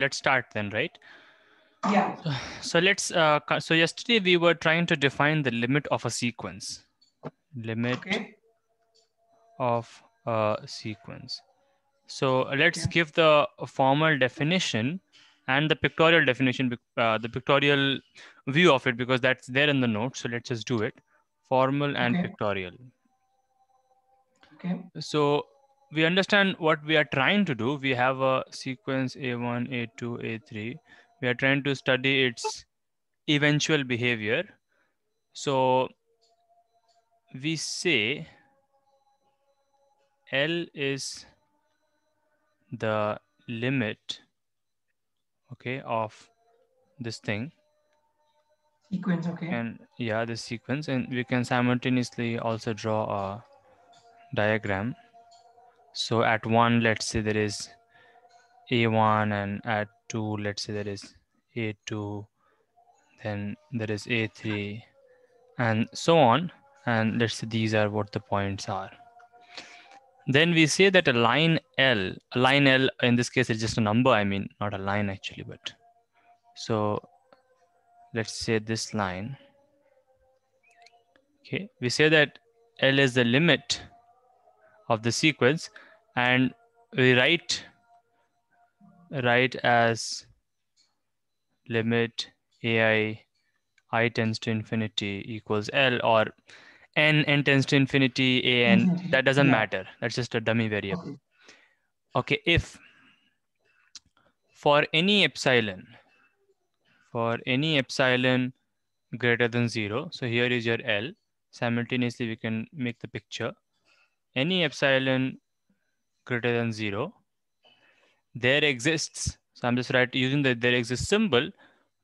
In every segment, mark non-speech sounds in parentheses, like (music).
let's start then, right? Yeah. So let's, uh, so yesterday we were trying to define the limit of a sequence. Limit okay. of a sequence. So let's okay. give the formal definition and the pictorial definition, uh, the pictorial view of it, because that's there in the notes. So let's just do it. Formal and okay. pictorial. Okay. So we understand what we are trying to do. We have a sequence A1, A2, A3. We are trying to study its eventual behavior. So we say L is the limit okay of this thing sequence okay and yeah the sequence and we can simultaneously also draw a diagram so at one, let's say there is A1 and at two, let's say there is A2, then there is A3 and so on. And let's say these are what the points are. Then we say that a line L, a line L in this case is just a number. I mean, not a line actually, but so let's say this line. Okay, we say that L is the limit of the sequence and we write write as limit ai i tends to infinity equals l or n n tends to infinity a mm-hmm. that doesn't yeah. matter that's just a dummy variable okay. okay if for any epsilon for any epsilon greater than zero so here is your l simultaneously we can make the picture any epsilon greater than zero, there exists, so I'm just right using the there exists symbol,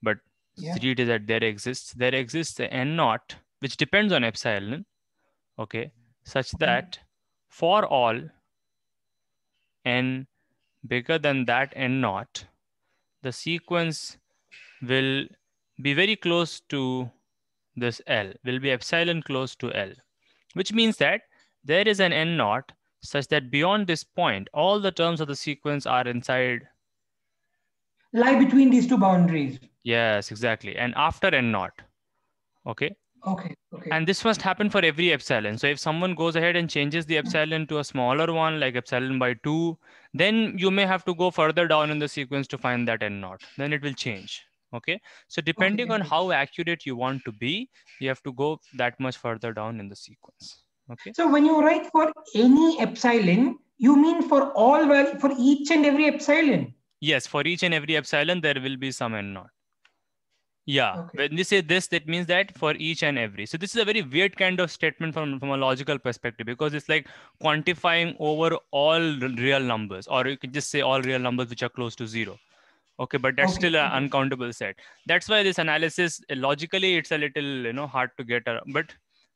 but yeah. 3 is that there exists, there exists the N naught, which depends on epsilon, okay, such mm-hmm. that for all N bigger than that N naught, the sequence will be very close to this L, will be epsilon close to L, which means that there is an n naught such that beyond this point, all the terms of the sequence are inside. Lie between these two boundaries. Yes, exactly. And after n naught. Okay. Okay. Okay. And this must happen for every epsilon. So if someone goes ahead and changes the epsilon to a smaller one, like epsilon by two, then you may have to go further down in the sequence to find that n naught. Then it will change. Okay. So depending okay. on how accurate you want to be, you have to go that much further down in the sequence. Okay. So when you write for any epsilon, you mean for all for each and every epsilon? Yes, for each and every epsilon, there will be some and not. Yeah, okay. when you say this, that means that for each and every. So this is a very weird kind of statement from, from a logical perspective because it's like quantifying over all real numbers, or you could just say all real numbers which are close to zero. Okay, but that's okay. still an uncountable set. That's why this analysis logically it's a little you know hard to get, around. but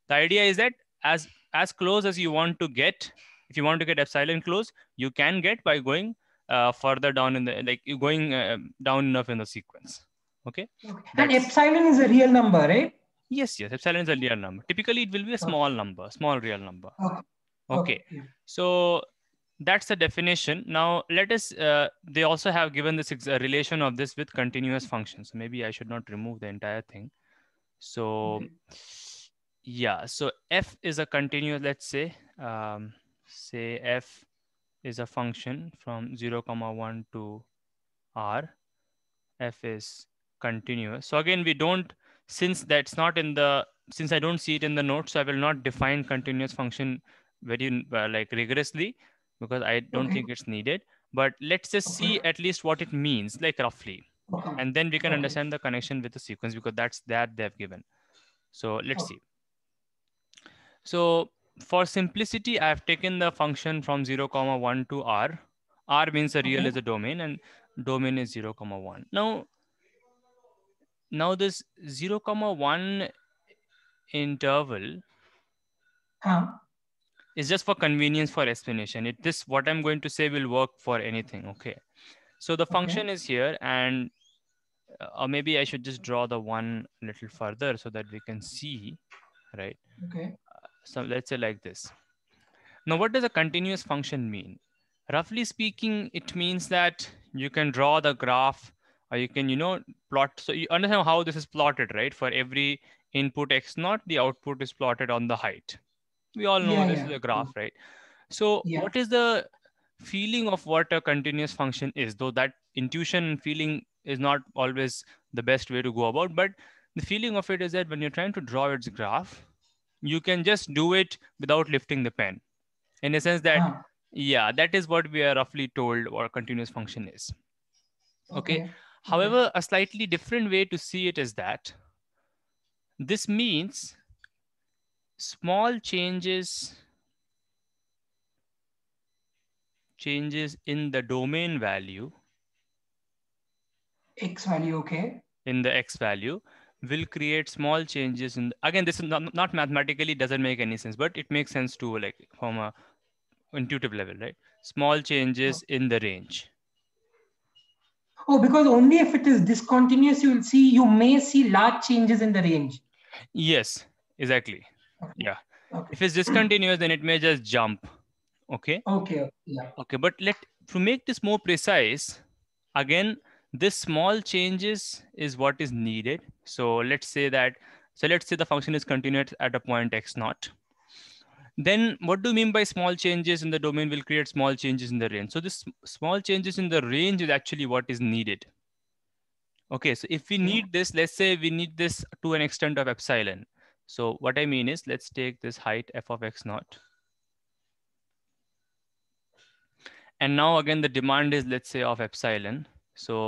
the idea is that as as close as you want to get. If you want to get epsilon close, you can get by going uh, further down in the, like you going uh, down enough in the sequence. Okay. okay. And epsilon is a real number, right? Yes, yes. Epsilon is a real number. Typically, it will be a small number, small real number. Okay. okay. okay. So that's the definition. Now let us, uh, they also have given this relation of this with continuous functions. So maybe I should not remove the entire thing. So yeah so f is a continuous let's say um, say f is a function from 0 comma 1 to r f is continuous so again we don't since that's not in the since i don't see it in the notes, so i will not define continuous function very uh, like rigorously because i don't okay. think it's needed but let's just okay. see at least what it means like roughly okay. and then we can understand the connection with the sequence because that's that they've given so let's see so for simplicity, I've taken the function from 0, comma 1 to R. R means a real okay. is a domain and domain is 0, comma 1. Now, now this 0, comma 1 interval huh. is just for convenience for explanation. It this what I'm going to say will work for anything. Okay. So the function okay. is here and uh, or maybe I should just draw the one a little further so that we can see, right? Okay. So let's say like this. Now, what does a continuous function mean? Roughly speaking, it means that you can draw the graph or you can, you know, plot. So you understand how this is plotted, right? For every input x naught, the output is plotted on the height. We all know yeah, this yeah. is a graph, right? So yeah. what is the feeling of what a continuous function is, though that intuition feeling is not always the best way to go about, but the feeling of it is that when you're trying to draw its graph, you can just do it without lifting the pen in a sense that ah. yeah that is what we are roughly told what continuous function is okay, okay. however okay. a slightly different way to see it is that this means small changes changes in the domain value x value okay in the x value will create small changes in again this is not, not mathematically doesn't make any sense but it makes sense to like from a intuitive level right small changes oh. in the range oh because only if it is discontinuous you will see you may see large changes in the range yes exactly okay. yeah okay. if it's discontinuous then it may just jump okay okay yeah. okay but let to make this more precise again this small changes is what is needed so let's say that, so let's say the function is continuous at a point x naught. Then what do you mean by small changes in the domain will create small changes in the range? So this small changes in the range is actually what is needed. Okay, so if we need this, let's say we need this to an extent of epsilon. So what I mean is let's take this height f of x naught. And now again, the demand is let's say of epsilon. So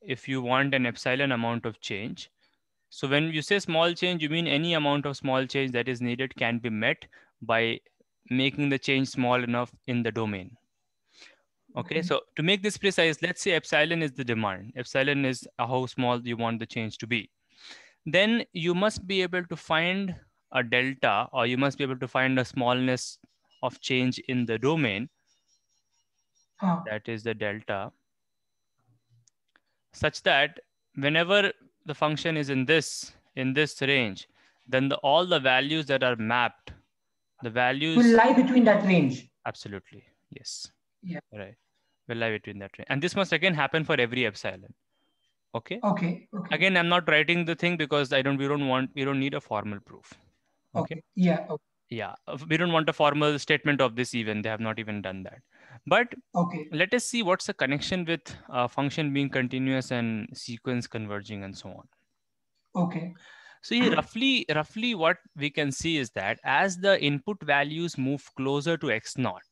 if you want an epsilon amount of change, so when you say small change, you mean any amount of small change that is needed can be met by making the change small enough in the domain. Okay, mm -hmm. so to make this precise, let's say epsilon is the demand. Epsilon is how small you want the change to be. Then you must be able to find a delta or you must be able to find a smallness of change in the domain. Huh. That is the delta. Such that whenever the function is in this, in this range, then the, all the values that are mapped, the values will lie between that range. Absolutely. Yes. Yeah. Right. Will lie between that range. And this must again happen for every epsilon. Okay. Okay. okay. Again, I'm not writing the thing because I don't, we don't want, we don't need a formal proof. Okay. okay. Yeah. Okay. Yeah. Uh, we don't want a formal statement of this even. They have not even done that. But okay. let us see what's the connection with uh, function being continuous and sequence converging and so on. Okay. So here, roughly, roughly what we can see is that as the input values move closer to x naught,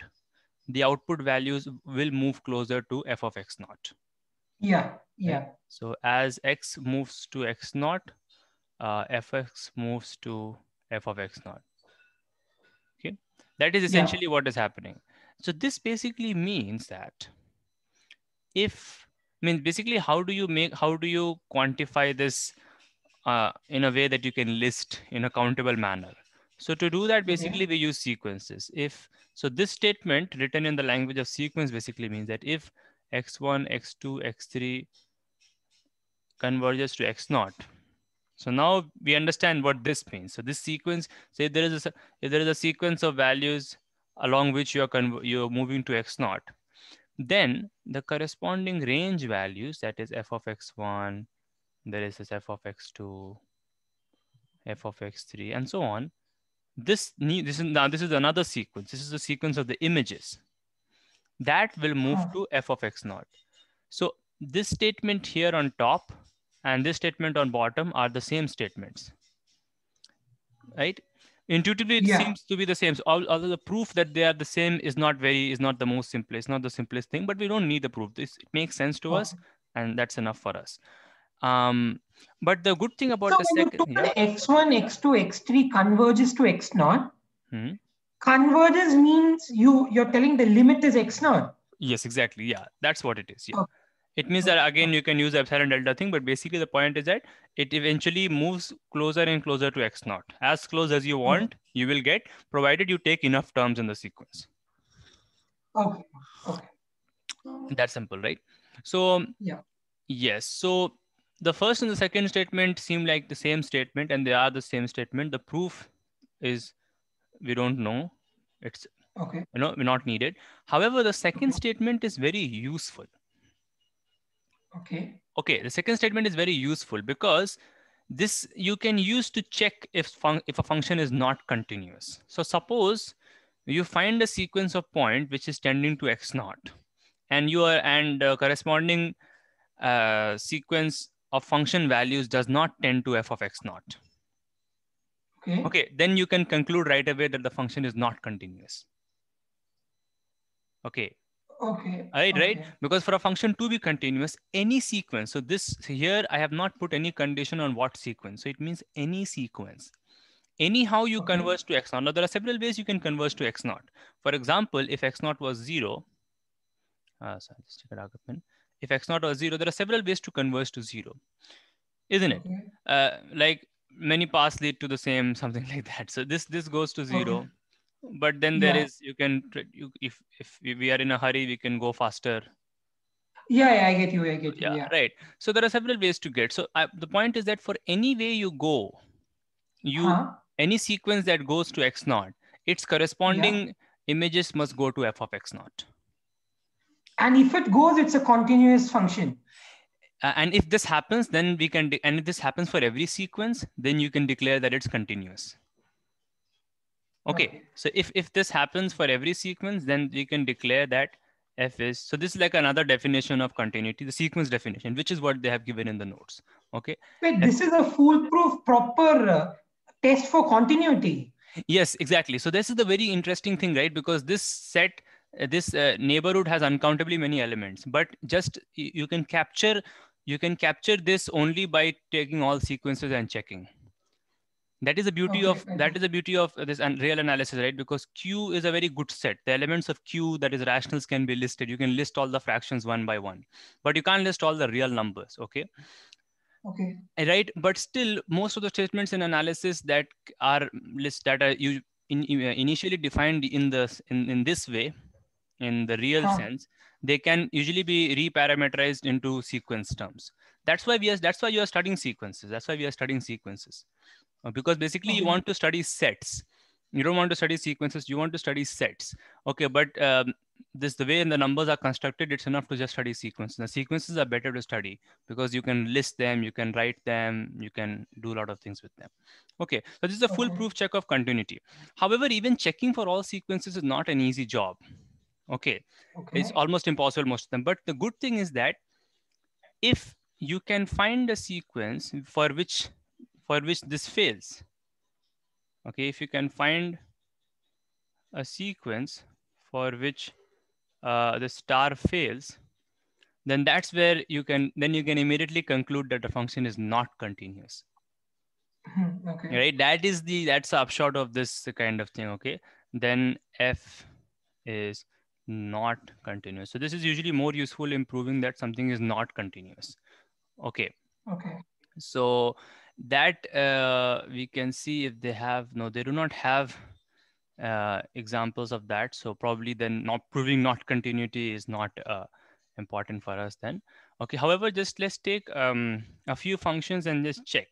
the output values will move closer to f of x naught. Yeah, yeah. So as x moves to x naught, uh, fx moves to f of x naught. Okay, that is essentially yeah. what is happening. So this basically means that if, I mean, basically how do you make, how do you quantify this uh, in a way that you can list in a countable manner? So to do that, basically yeah. we use sequences. If, so this statement written in the language of sequence basically means that if x1, x2, x3 converges to x0, so now we understand what this means. So this sequence, say there is a, if there is a sequence of values along which you're, you're moving to x naught. Then the corresponding range values, that is f of x1, there is this f of x2, f of x3, and so on. This, this is, now this is another sequence. This is the sequence of the images. That will move oh. to f of x naught. So this statement here on top and this statement on bottom are the same statements, right? intuitively it yeah. seems to be the same so although the proof that they are the same is not very is not the most simplest, it's not the simplest thing but we don't need the proof this it makes sense to oh. us uh-huh. and that's enough for us um but the good thing about so the second yeah. x1 x2 x3 converges to x naught hmm. converges means you you're telling the limit is x naught yes exactly yeah that's what it is yeah okay. It means that again, you can use epsilon delta thing, but basically the point is that it eventually moves closer and closer to X naught. As close as you mm-hmm. want, you will get, provided you take enough terms in the sequence. Okay. okay. That's simple, right? So, yeah. yes. So the first and the second statement seem like the same statement and they are the same statement. The proof is we don't know. It's okay. You know, we're not needed. However, the second statement is very useful Okay. Okay. The second statement is very useful because this you can use to check if, if a function is not continuous. So suppose you find a sequence of point which is tending to x naught and you are and uh, corresponding uh, sequence of function values does not tend to f of x naught. Okay. okay, then you can conclude right away that the function is not continuous. Okay, Okay. Right, okay. right. Because for a function to be continuous, any sequence. So this here, I have not put any condition on what sequence. So it means any sequence. Anyhow, you okay. converge to x naught. Now there are several ways you can converge to x naught. For example, if x naught was zero, uh, sorry, just check it out. If x naught was zero, there are several ways to converge to zero, isn't it? Okay. Uh, like many paths lead to the same, (laughs) something like that. So this this goes to zero but then there yeah. is you can you, if if we are in a hurry we can go faster yeah, yeah i get you i get you yeah, yeah. right so there are several ways to get so I, the point is that for any way you go you huh? any sequence that goes to x naught its corresponding yeah. images must go to f of x naught and if it goes it's a continuous function uh, and if this happens then we can and if this happens for every sequence then you can declare that it's continuous Okay. So if, if this happens for every sequence, then we can declare that F is, so this is like another definition of continuity, the sequence definition, which is what they have given in the notes. Okay. Wait, this is a foolproof proper uh, test for continuity. Yes, exactly. So this is the very interesting thing, right? Because this set, uh, this uh, neighborhood has uncountably many elements, but just you can capture, you can capture this only by taking all sequences and checking that is the beauty okay, of okay. that is the beauty of this and real analysis right because q is a very good set the elements of q that is rationals can be listed you can list all the fractions one by one but you can't list all the real numbers okay okay eh, right but still most of the statements in analysis that are list that are you in, uh, initially defined in the in, in this way in the real huh. sense they can usually be reparameterized into sequence terms that's why we are that's why you are studying sequences that's why we are studying sequences uh, because basically you want to study sets you don't want to study sequences you want to study sets okay but um, this the way the numbers are constructed it's enough to just study sequences the sequences are better to study because you can list them you can write them you can do a lot of things with them okay so this is a foolproof check of continuity however even checking for all sequences is not an easy job okay. okay it's almost impossible most of them but the good thing is that if you can find a sequence for which for which this fails. Okay, if you can find a sequence for which uh, the star fails, then that's where you can, then you can immediately conclude that the function is not continuous. Hmm, okay. Right, that is the, that's the upshot of this kind of thing, okay? Then f is not continuous. So this is usually more useful in proving that something is not continuous. Okay. Okay. So that uh, we can see if they have no they do not have uh, examples of that so probably then not proving not continuity is not uh, important for us then okay however just let's take um, a few functions and just check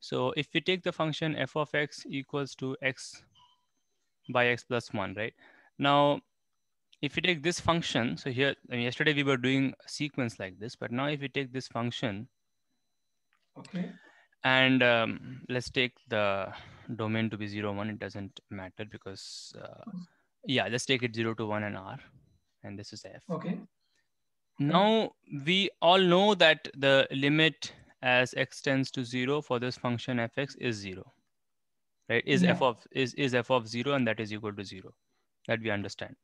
so if we take the function f of x equals to x by x plus 1 right now if you take this function so here I mean, yesterday we were doing a sequence like this but now if you take this function okay and um, let's take the domain to be zero, one. It doesn't matter because, uh, yeah, let's take it zero to one and R. And this is F. Okay. Now we all know that the limit as x tends to zero for this function fx is zero, right? Is yeah. f of is is f of zero and that is equal to zero, that we understand.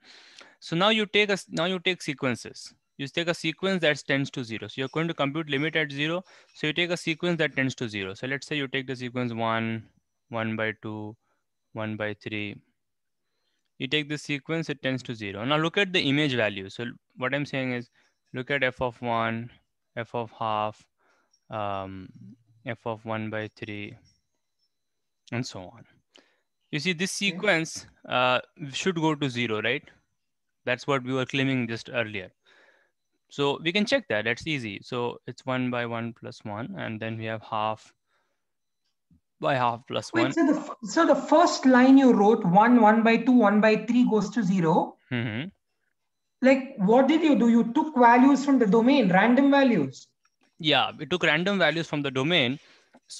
So now you take us now you take sequences, you take a sequence that tends to zero. So you're going to compute limit at zero. So you take a sequence that tends to zero. So let's say you take the sequence one, one by two, one by three. You take the sequence, it tends to zero. Now look at the image value. So what I'm saying is look at f of one, f of half, um, f of one by three, and so on. You see this sequence uh, should go to zero, right? That's what we were claiming just earlier. So we can check that, that's easy. So it's one by one plus one, and then we have half by half plus Wait, one. So the, so the first line you wrote, one, one by two, one by three goes to 0 mm-hmm. Like, what did you do? You took values from the domain, random values. Yeah, we took random values from the domain,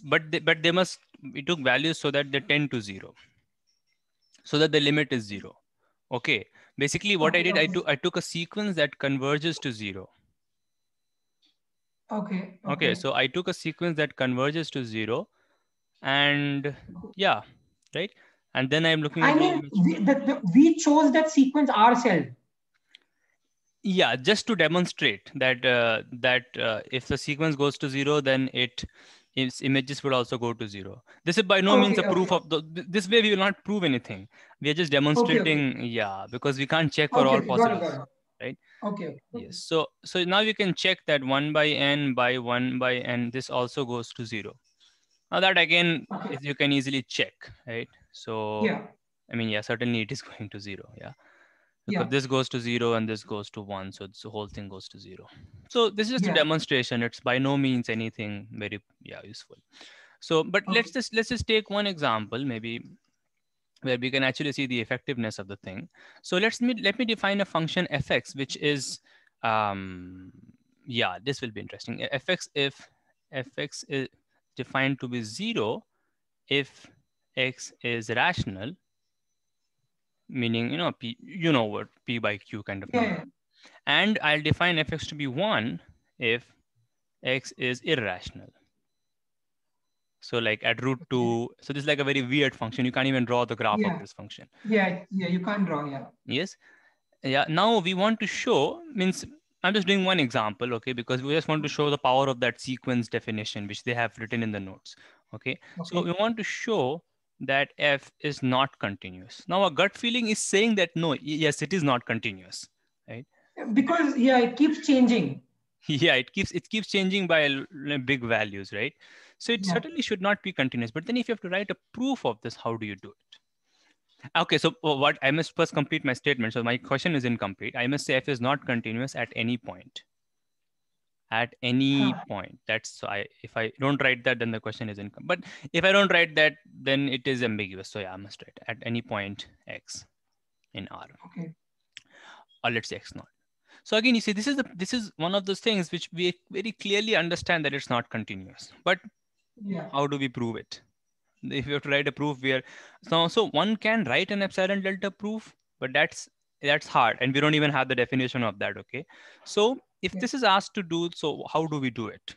but they, but they must, we took values so that they tend to zero, so that the limit is zero. Okay. Basically, what okay. I did, I, I took a sequence that converges to zero. Okay, okay. Okay. So I took a sequence that converges to zero, and yeah, right. And then I'm looking. I mean, we, the, the, we chose that sequence ourselves. Yeah, just to demonstrate that uh, that uh, if the sequence goes to zero, then it images would also go to zero. This is by no okay, means a okay. proof of the, this way we will not prove anything. We are just demonstrating, okay, yeah, because we can't check for all possible, right? Okay. Yes. So so now you can check that one by n by one by n. This also goes to zero. Now that again you can easily check, right? So yeah. I mean, yeah, certainly it is (laughs) going to zero. Yeah yeah. this goes to zero and this goes to one. So the whole thing goes to zero. So this is just yeah. a demonstration. It's by no means anything very yeah useful. So, but okay. Oh. let's just let's just take one example, maybe where we can actually see the effectiveness of the thing. So let's me let me define a function fx, which is um, yeah, this will be interesting. fx if fx is defined to be zero if x is rational meaning you know p you know what p by q kind of yeah. and i'll define fx to be 1 if x is irrational so like at root 2 so this is like a very weird function you can't even draw the graph yeah. of this function yeah yeah you can't draw yeah yes yeah now we want to show means i'm just doing one example okay because we just want to show the power of that sequence definition which they have written in the notes okay, okay. so we want to show that f is not continuous. Now a gut feeling is saying that no, yes, it is not continuous, right? Because yeah, it keeps changing. (laughs) Yeah, it keeps it keeps changing by big values, right? So it yeah. certainly should not be continuous. But then if you have to write a proof of this, how do you do it? Okay, so oh, what I must first complete my statement. So my question is incomplete. I must say f is not continuous at any point at any point that's i if i don't write that then the question is income but if i don't write that then it is ambiguous so yeah i must write at any point x in r okay or let's say x naught so again you see this is the, this is one of those things which we very clearly understand that it's not continuous but yeah. how do we prove it if you have to write a proof where so so one can write an epsilon delta proof but that's that's hard and we don't even have the definition of that okay so if yeah. this is asked to do, so how do we do it?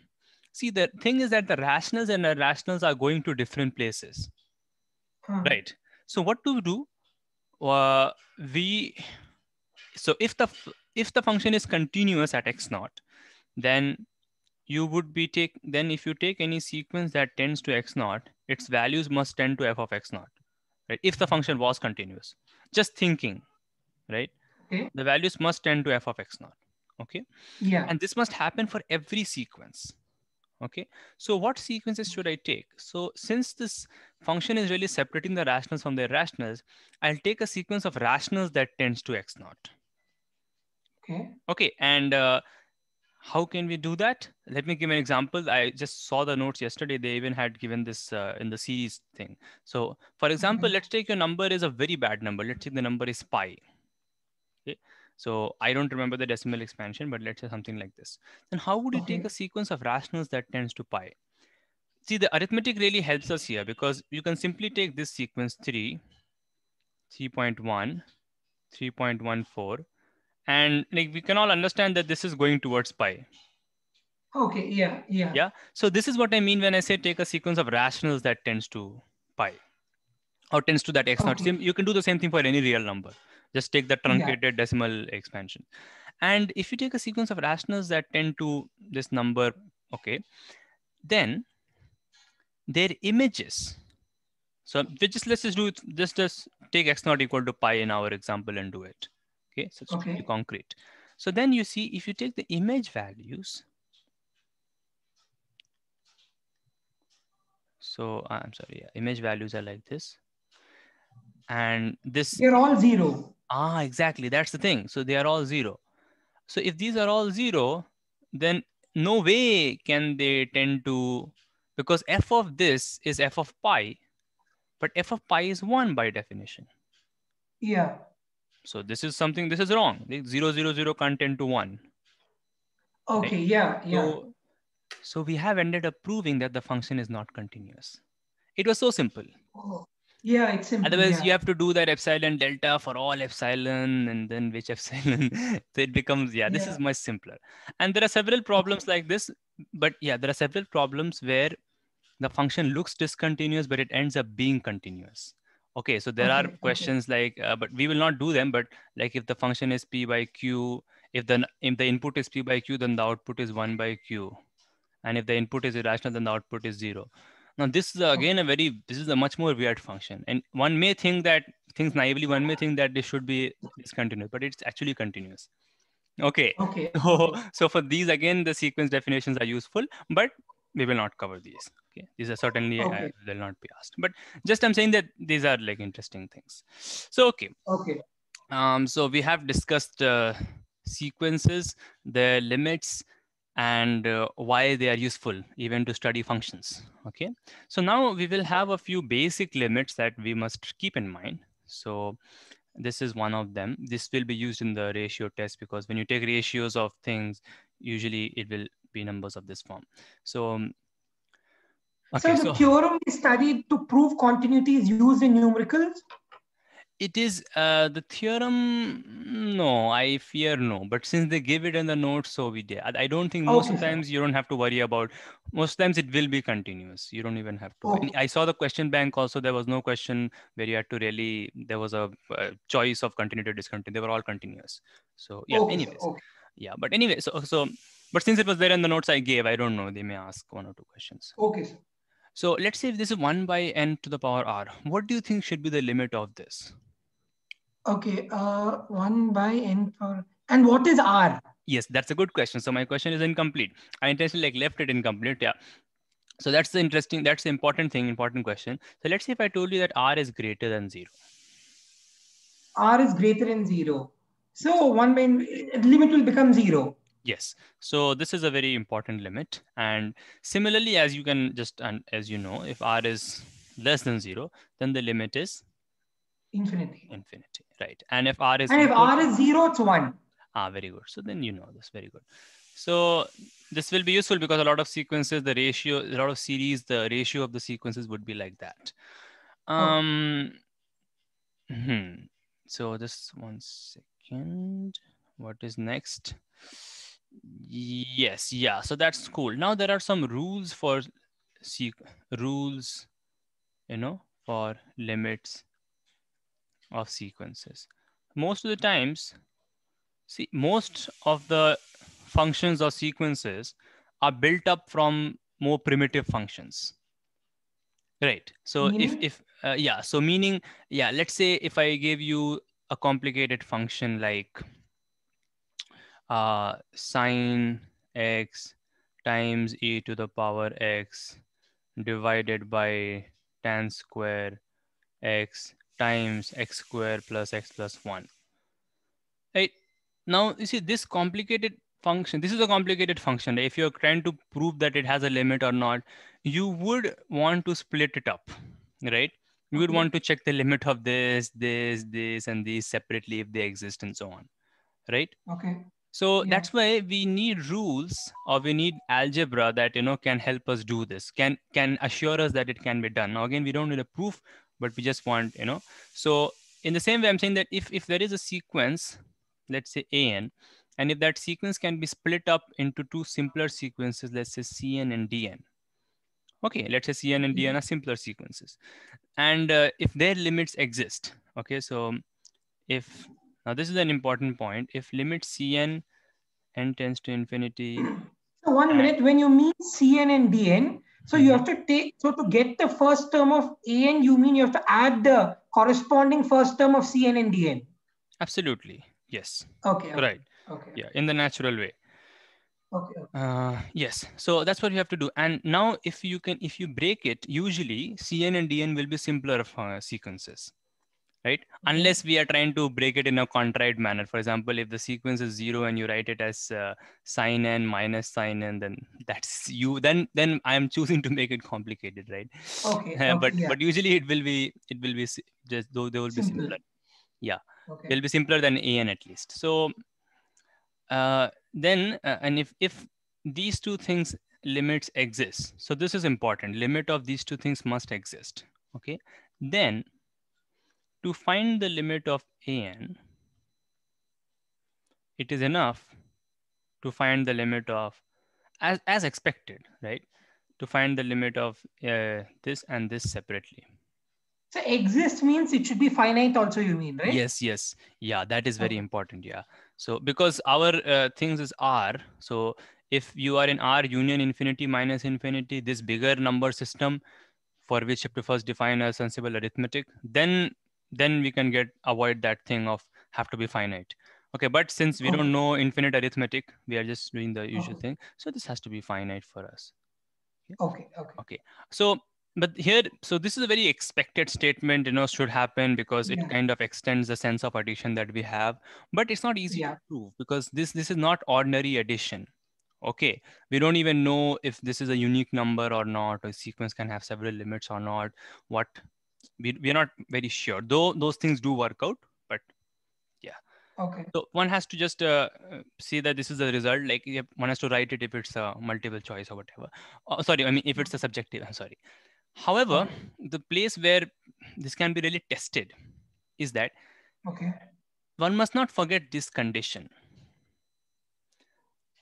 See, the thing is that the rationals and irrationals are going to different places, huh. right? So what do we do? Uh, we so if the if the function is continuous at x naught, then you would be take then if you take any sequence that tends to x naught, its values must tend to f of x naught, right? If the function was continuous, just thinking, right? Okay. The values must tend to f of x naught okay yeah and this must happen for every sequence okay so what sequences should i take so since this function is really separating the rationals from their rationals i'll take a sequence of rationals that tends to x naught okay okay and uh, how can we do that let me give an example i just saw the notes yesterday they even had given this uh, in the series thing so for example let's take your number is a very bad number let's take the number is pi okay so I don't remember the decimal expansion, but let's say something like this. Then how would you okay. take a sequence of rationals that tends to pi? See, the arithmetic really helps us here because you can simply take this sequence 3, 3.1, 3.14, and like we can all understand that this is going towards pi. Okay, yeah, yeah. Yeah, so this is what I mean when I say take a sequence of rationals that tends to pi or tends to that x okay. naught. You can do the same thing for any real number. Just take the truncated yeah. decimal expansion. And if you take a sequence of rationals that tend to this number, okay, then their images. So we just let's just do it, just just take x not equal to pi in our example and do it. Okay, so it's okay. concrete. So then you see if you take the image values. So uh, I'm sorry, yeah, image values are like this and this they're all zero ah exactly that's the thing so they are all zero so if these are all zero then no way can they tend to because f of this is f of pi but f of pi is 1 by definition yeah so this is something this is wrong like zero can't tend to 1 okay right? yeah yeah so, so we have ended up proving that the function is not continuous it was so simple oh. Yeah, it's important. Otherwise, yeah. you have to do that epsilon delta for all epsilon and then which epsilon. (laughs) so it becomes, yeah, this yeah. is much simpler. And there are several problems like this, but yeah, there are several problems where the function looks discontinuous, but it ends up being continuous. Okay, so there okay, are questions okay. like, uh, but we will not do them, but like if the function is p by q, if the, if the input is p by q, then the output is 1 by q. And if the input is irrational, then the output is 0. Now this is oh. again a very this is a much more weird function, and one may think that things naively one may think that this should be discontinuous, but it's actually continuous. Okay. Okay. (laughs) So, so for these again, the sequence definitions are useful, but we will not cover these. Okay. These are certainly uh, okay. will not be asked, but just I'm saying that these are like interesting things. So okay. Okay. Um, so we have discussed uh, sequences, their limits, and uh, why they are useful even to study functions. Okay, so now we will have a few basic limits that we must keep in mind. So this is one of them. This will be used in the ratio test because when you take ratios of things, usually it will be numbers of this form. So, um, okay, so the so, theorem we studied to prove continuity is used in numericals? It is uh, the theorem. Mm, no, I fear no. But since they give it in the notes, so we did. I don't think most okay. times you don't have to worry about. Most times it will be continuous. You don't even have to. I saw the question bank also. There was no question where you had to really. There was a, a choice of continuity or discontinuity. They were all continuous. So yeah. Okay. Anyways, yeah. But anyway, so so. But since it was there in the notes I gave, I don't know. They may ask one or two questions. Okay. So let's say if this is 1 by n to the power r, what do you think should be the limit of this? Okay, uh, 1 by n power. And what is r? Yes, that's a good question. So my question is incomplete. I intentionally like left it incomplete. Yeah. So that's the interesting, that's the important thing, important question. So let's see if I told you that r is greater than zero. r is greater than zero. So one by limit will become zero. Yes. So this is a very important limit. And similarly, as you can just, and as you know, if r is less than zero, then the limit is infinity. Infinity, right. And if R is and equal, if R is zero, it's one. Ah, very good. So then you know this. Very good. So this will be useful because a lot of sequences, the ratio, a lot of series, the ratio of the sequences would be like that. Oh. Um, hmm. So just one second. What is next? Yes, yeah. So that's cool. Now there are some rules for rules, you know, for limits of sequences. Most of the times, see, most of the functions or sequences are built up from more primitive functions. Right. So if, if uh, yeah, so meaning, yeah, let's say if I gave you a complicated function like uh, sine x times e to the power x divided by tan square x times x squared plus x plus 1. Right? Now, you see this complicated function, this is a complicated function. If you're trying to prove that it has a limit or not, you would want to split it up, right? You would want to check the limit of this, this, this, and these separately if they exist and so on, right? Okay. So yeah. that's why we need rules or we need algebra that you know can help us do this, can can assure us that it can be done. Now again, we don't need a proof, but we just want, you know, so in the same way, I'm saying that if, if there is a sequence, let's say AN, and if that sequence can be split up into two simpler sequences, let's say CN and DN. Okay, let's say CN and DN are simpler sequences. And uh, if their limits exist, okay, so if, now this is an important point, if limit CN n tends to infinity. So one minute, when you mean Cn and Dn, so you mm-hmm. have to take, so to get the first term of AN, you mean you have to add the corresponding first term of CN and DN? Absolutely. Yes. Okay. okay. Right. Okay. Yeah, in the natural way. Okay. Uh, yes. So that's what you have to do. And now if you can, if you break it, usually CN and DN will be simpler uh, sequences right? Mm-hmm. Unless we are trying to break it in a contrived manner. For example, if the sequence is zero and you write it as uh, sine n minus sine n, then that's (laughs) you. Then then I am choosing to make it complicated, right? Okay. Uh, (laughs) okay but yeah. but usually it will be it will be just though they will be simpler. Yeah, okay. they'll be simpler than an at least. So uh, then uh, and if if these two things limits exist, so this is important. Limit of these two things must exist. Okay, then to find the limit of an, it is enough to find the limit of, as, as expected, right? To find the limit of uh, this and this separately. So exist means it should be finite also you mean, right? Yes, yes. Yeah, that is very okay. important. Yeah. So because our uh, things is R. So if you are in R union infinity minus infinity, this bigger number system for which you have to first define a sensible arithmetic, then then we can get avoid that thing of have to be finite okay but since we oh. don't know infinite arithmetic we are just doing the usual oh. thing so this has to be finite for us okay okay okay so but here so this is a very expected statement you know should happen because it yeah. kind of extends the sense of addition that we have but it's not easy yeah. to prove because this this is not ordinary addition okay we don't even know if this is a unique number or not or sequence can have several limits or not what we, we're not very sure though those things do work out but yeah okay so one has to just uh, uh see that this is the result like have, one has to write it if it's a multiple choice or whatever oh, sorry i mean if it's a subjective i'm sorry however the place where this can be really tested is that okay one must not forget this condition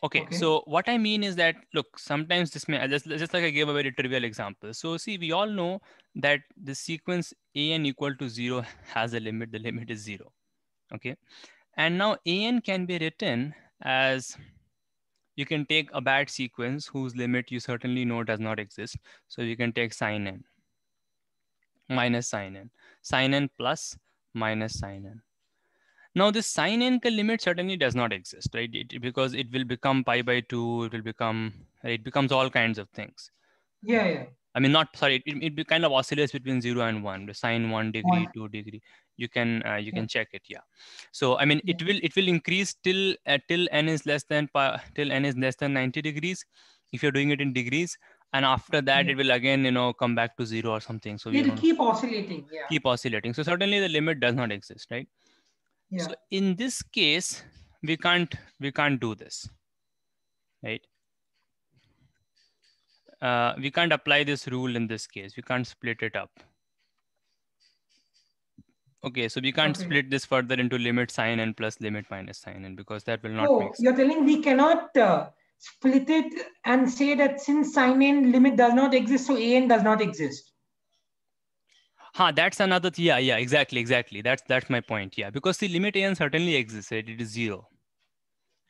Okay, okay, so what I mean is that look, sometimes this may just, just like I gave a very trivial example. So see, we all know that the sequence a n equal to zero (laughs) has a limit. The limit is zero. Okay, and now a n can be written as you can take a bad sequence whose limit you certainly know does not exist. So you can take sine n minus sine n, sine n plus minus sine n. Now this sine n limit certainly does not exist, right? It, because it will become pi by two, it will become, it becomes all kinds of things. Yeah, yeah. I mean, not sorry. It, it, kind of oscillates between zero and one. The sine one degree, yeah. two degree. You can uh, you yeah. can check it. Yeah. So I mean, yeah. it will it will increase till uh, till n is less than pi, till n is less than ninety degrees, if you're doing it in degrees. And after that, mm-hmm. it will again, you know, come back to zero or something. So it'll keep oscillating. Yeah. Keep oscillating. So certainly the limit does not exist, right? Yeah. So in this case, we can't we can't do this, right? Uh, we can't apply this rule in this case. We can't split it up. Okay, so we can't okay. split this further into limit sign n plus limit minus sign n because that will not oh, make sense. You're telling we cannot uh, split it and say that since sign n limit does not exist, so a n does not exist huh, that's another th- yeah yeah exactly exactly that's that's my point yeah because the limit n certainly exists right? it is zero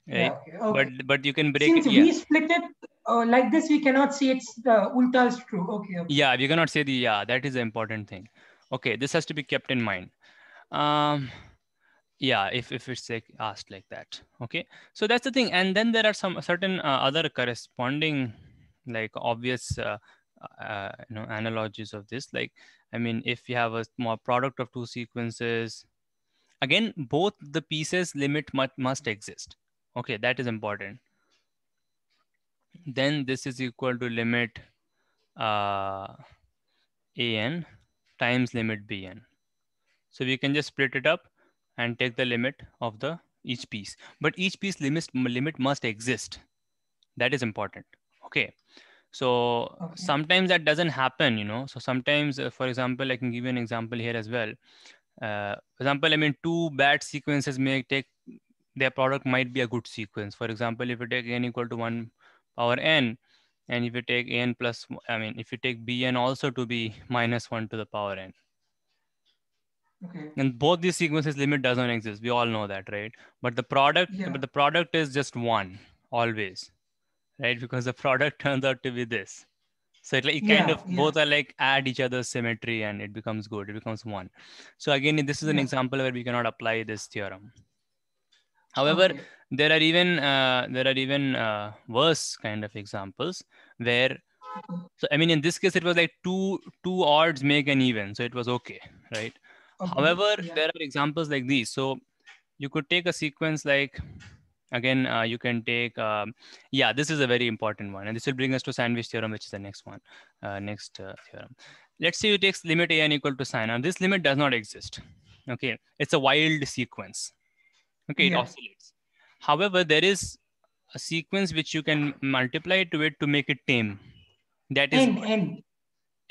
right yeah, okay. but but you can break Since it, we yeah. split it uh, like this we cannot see it's the uh, ulta is true okay, okay, yeah we cannot say the yeah that is the important thing okay this has to be kept in mind um yeah if, if it's like asked like that okay so that's the thing and then there are some certain uh, other corresponding like obvious uh, uh, you know analogies of this like i mean if you have a small product of two sequences again both the pieces limit must, must exist okay that is important then this is equal to limit uh, an times limit bn so we can just split it up and take the limit of the each piece but each piece limit limit must exist that is important okay so okay. sometimes that doesn't happen you know so sometimes uh, for example i can give you an example here as well uh, for example i mean two bad sequences may take their product might be a good sequence for example if you take n equal to 1 power n and if you take n plus i mean if you take bn also to be (laughs) minus 1 to the power n Okay. And both these sequences limit doesn't exist. We all know that, right? But the product, yeah. but the product is just one always right? Because the product (laughs) turns out to be this. So it, it kind yeah, of yeah. both are like add each other's symmetry and it becomes good. It becomes one. So again, this is an yeah. example where we cannot apply this theorem. However, okay. there are even uh, there are even uh, worse kind of examples where so I mean in this case it was like two two odds make an even, so it was okay, right? Okay. However, there are examples like these. So you could take a sequence like again uh, you can take um, yeah this is a very important one and this will bring us to sandwich theorem which is the next one uh, next uh, theorem let's say you take limit a n equal to sine and this limit does not exist okay it's a wild sequence okay yeah. it oscillates however there is a sequence which you can multiply to it to make it tame that is n n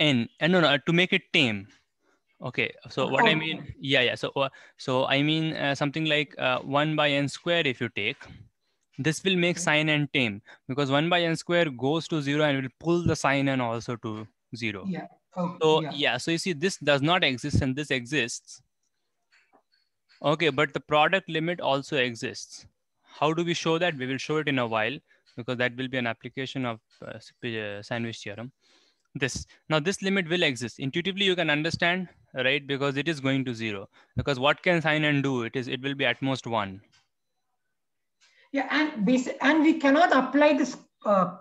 n, n no no uh, to make it tame Okay, so what oh. I mean, yeah, yeah. So, uh, so I mean uh, something like uh, one by n square. If you take, this will make sine n tame because one by n square goes to zero and will pull the sine n also to zero. Yeah. Oh, so yeah. yeah. So you see, this does not exist and this exists. Okay, but the product limit also exists. How do we show that? We will show it in a while because that will be an application of uh, uh sandwich theorem. This now this limit will exist. Intuitively, you can understand right? Because it is going to zero. Because what can sign and do? It is it will be at most one. Yeah, and we and we cannot apply this uh,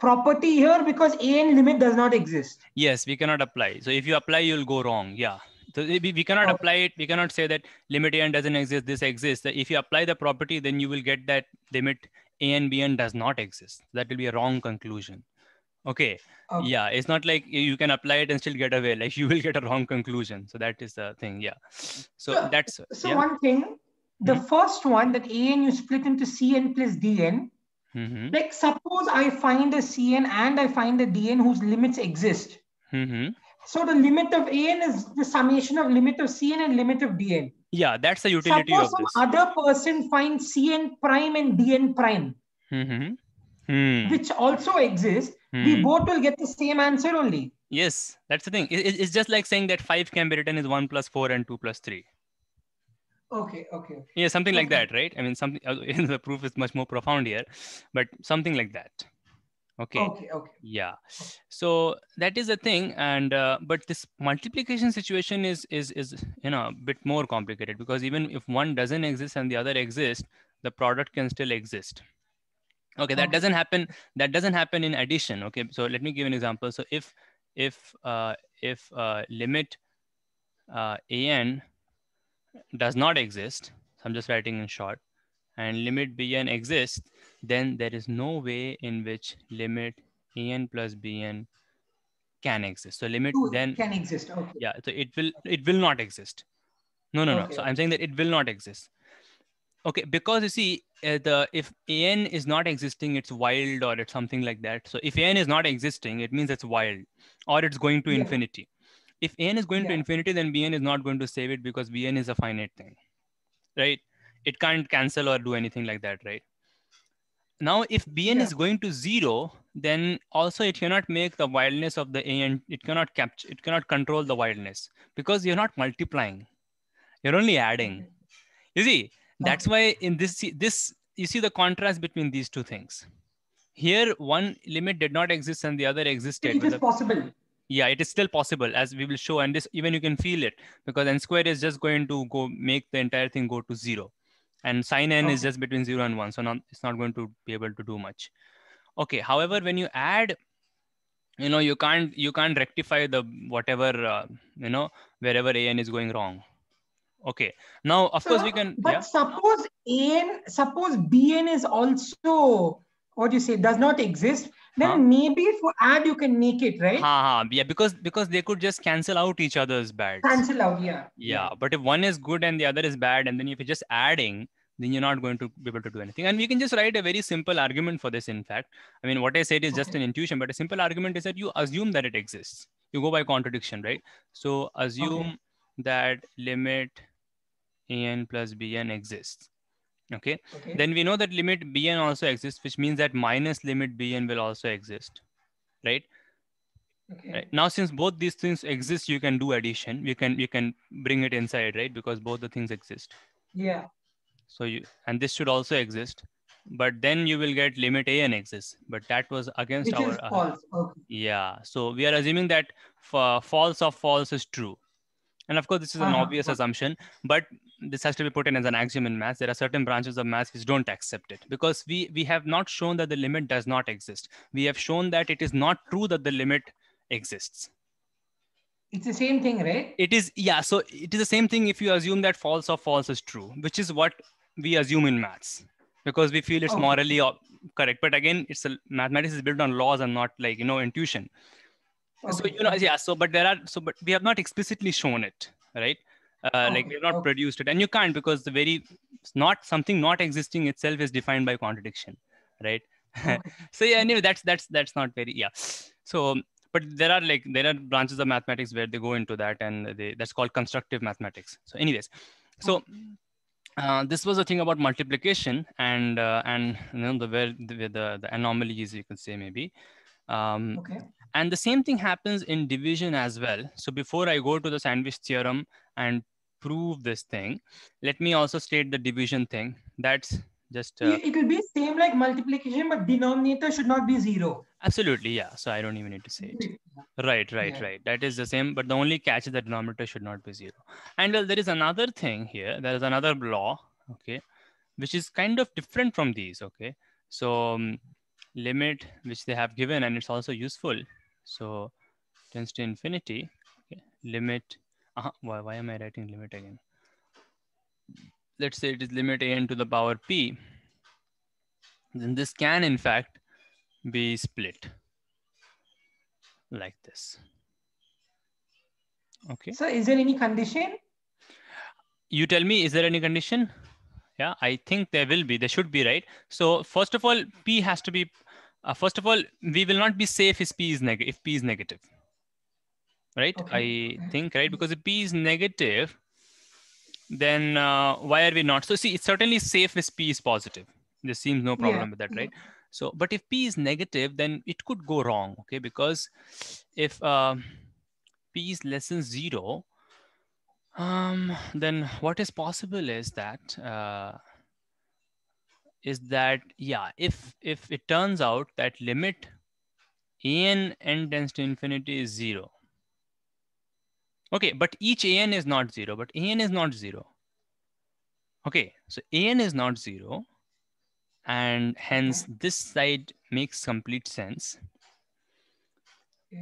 property here because an limit does not exist. Yes, we cannot apply. So if you apply, you'll go wrong. Yeah. So we, we cannot oh. apply it. We cannot say that limit an doesn't exist. This exists. If you apply the property, then you will get that limit a and b and does not exist. That will be a wrong conclusion okay yeah it's not like you can apply it and still get away like (laughs) you will get a wrong conclusion so that is the thing yeah so, so that's so yeah. one thing the mm-hmm. first one that an you split into cn plus dn mm-hmm. like suppose i find a cn and i find a dn whose limits exist mm-hmm. so the limit of an is the summation of limit of cn and limit of dn yeah that's the utility suppose of some this. other person finds cn prime and dn prime mm-hmm. hmm. which also exists hmm. we both will get the same answer only. Yes, that's the thing. It, it's just like saying that 5 can be written as 1 plus 4 and 2 plus 3. Okay, okay. Yeah, something okay. like that, right? I mean, something (laughs) the proof is much more profound here, but something like that. Okay. okay okay yeah so that is the thing and uh, but this multiplication situation is is is you know a bit more complicated because even if one doesn't exist and the other exists the product can still exist okay that doesn't happen that doesn't happen in addition okay so let me give an example so if if uh, if uh, limit uh, an does not exist so i'm just writing in short and limit bn exists then there is no way in which limit an plus bn can exist so limit Ooh, then can exist okay. yeah so it will it will not exist no no okay. no so i'm saying that it will not exist Okay, because you see, uh, the if an is not existing, it's wild or it's something like that. So if an is not existing, it means it's wild, or it's going to yeah. infinity. If an is going yeah. to infinity, then bn is not going to save it because bn is a finite thing, right? It can't cancel or do anything like that, right? Now, if bn yeah. is going to zero, then also it cannot make the wildness of the an. It cannot capture. It cannot control the wildness because you're not multiplying. You're only adding. You see Oh. That's why in this, this you see the contrast between these two things. Here, one limit did not exist and the other existed. It is possible. Yeah, it is still possible, as we will show, and this even you can feel it because n squared is just going to go make the entire thing go to zero, and sine n okay. is just between zero and one, so not, it's not going to be able to do much. Okay. However, when you add you know you can't you can't rectify the whatever uh, you know wherever an is going wrong okay now of so, course we can but yeah. suppose an suppose bn is also what do you say does not exist then huh? maybe for ad you can make it right ha, ha, yeah because because they could just cancel out each other's bad cancel out yeah yeah but if one is good and the other is bad and then if you're just adding then you're not going to be able to do anything and we can just write a very simple argument for this in fact i mean what i said is okay. just an intuition but a simple argument is that you assume that it exists you go by contradiction right so assume okay. that limit an plus bn exists. Okay? okay. Then we know that limit bn also exists, which means that minus limit bn will also exist, right? Okay. Right. Now, since both these things exist, you can do addition. You can you can bring it inside, right? Because both the things exist. Yeah. So you and this should also exist, but then you will get limit a n exists. But that was against Which our. Uh, false. Uh, okay. Yeah. So we are assuming that false of false is true, and of course this is uh -huh. an uh-huh. obvious assumption. But this has to be put in as an axiom in math. There are certain branches of math which don't accept it because we we have not shown that the limit does not exist. We have shown that it is not true that the limit exists. It's the same thing, right? It is, yeah. So it is the same thing if you assume that false or false is true, which is what we assume in maths because we feel it's oh. morally correct. But again, it's a mathematics is built on laws and not like you know intuition. Okay. So you know, yeah. So but there are so but we have not explicitly shown it, right? Uh, oh, like we've not produced it and you can't because the very not something not existing itself is defined by contradiction right (laughs) so yeah anyway that's that's that's not very yeah so but there are like there are branches of mathematics where they go into that and they, that's called constructive mathematics so anyways so uh, this was a thing about multiplication and uh, and you know, the where the, the, the anomalies you could say maybe um, okay. and the same thing happens in division as well so before i go to the sandwich theorem and prove this thing, let me also state the division thing. That's just uh, it will be same like multiplication but denominator should not be zero absolutely yeah so i don't even need to say it right right yeah. right that is the same but the only catch is that denominator should not be zero and well, there is another thing here there is another law okay which is kind of different from these okay so um, limit which they have given and it's also useful so tends to infinity okay. limit uh, why, why am I writing limit again? Let's say it is limit an to the power p, then this can in fact be split like this. Okay. So is there any condition? You tell me, is there any condition? Yeah, I think there will be, there should be, right? So first of all, P has to be, uh, first of all, we will not be safe if P is if P is negative right? Okay. I think, right? Because if P is negative, then uh, why are we not? So see, it's certainly safe if P is positive. There seems no problem yeah. with that, right? Yeah. So, but if P is negative, then it could go wrong, okay? Because if uh, P is less than zero, um, then what is possible is that, uh, is that, yeah, if, if it turns out that limit an n tends to infinity is zero, Okay, but each an is not zero, but an is not zero. Okay, so an is not zero, and hence this side makes complete sense.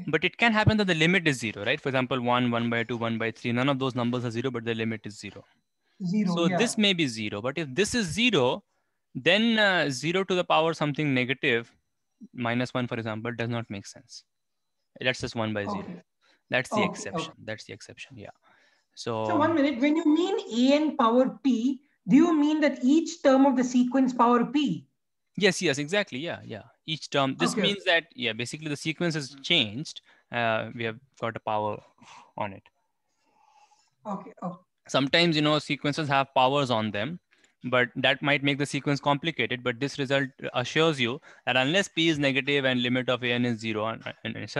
But it can happen that the limit is zero, right? For example, one, one by two, one by three, none of those numbers are zero, but the limit is zero. Zero, so yeah. this may be zero, but if this is zero, then uh, zero to the power something negative, minus one, for example, does not make sense. That's just one by okay. zero. That's the oh, exception. Okay. That's the exception. Yeah. So, so one minute. When you mean an power p, do you mean that each term of the sequence power p? Yes. Yes. Exactly. Yeah. Yeah. Each term. This okay. means that yeah. Basically, the sequence has changed. Uh, we have got a power on it. Okay. Oh. Sometimes you know sequences have powers on them, but that might make the sequence complicated. But this result assures you that unless p is negative and limit of an is zero and, and, and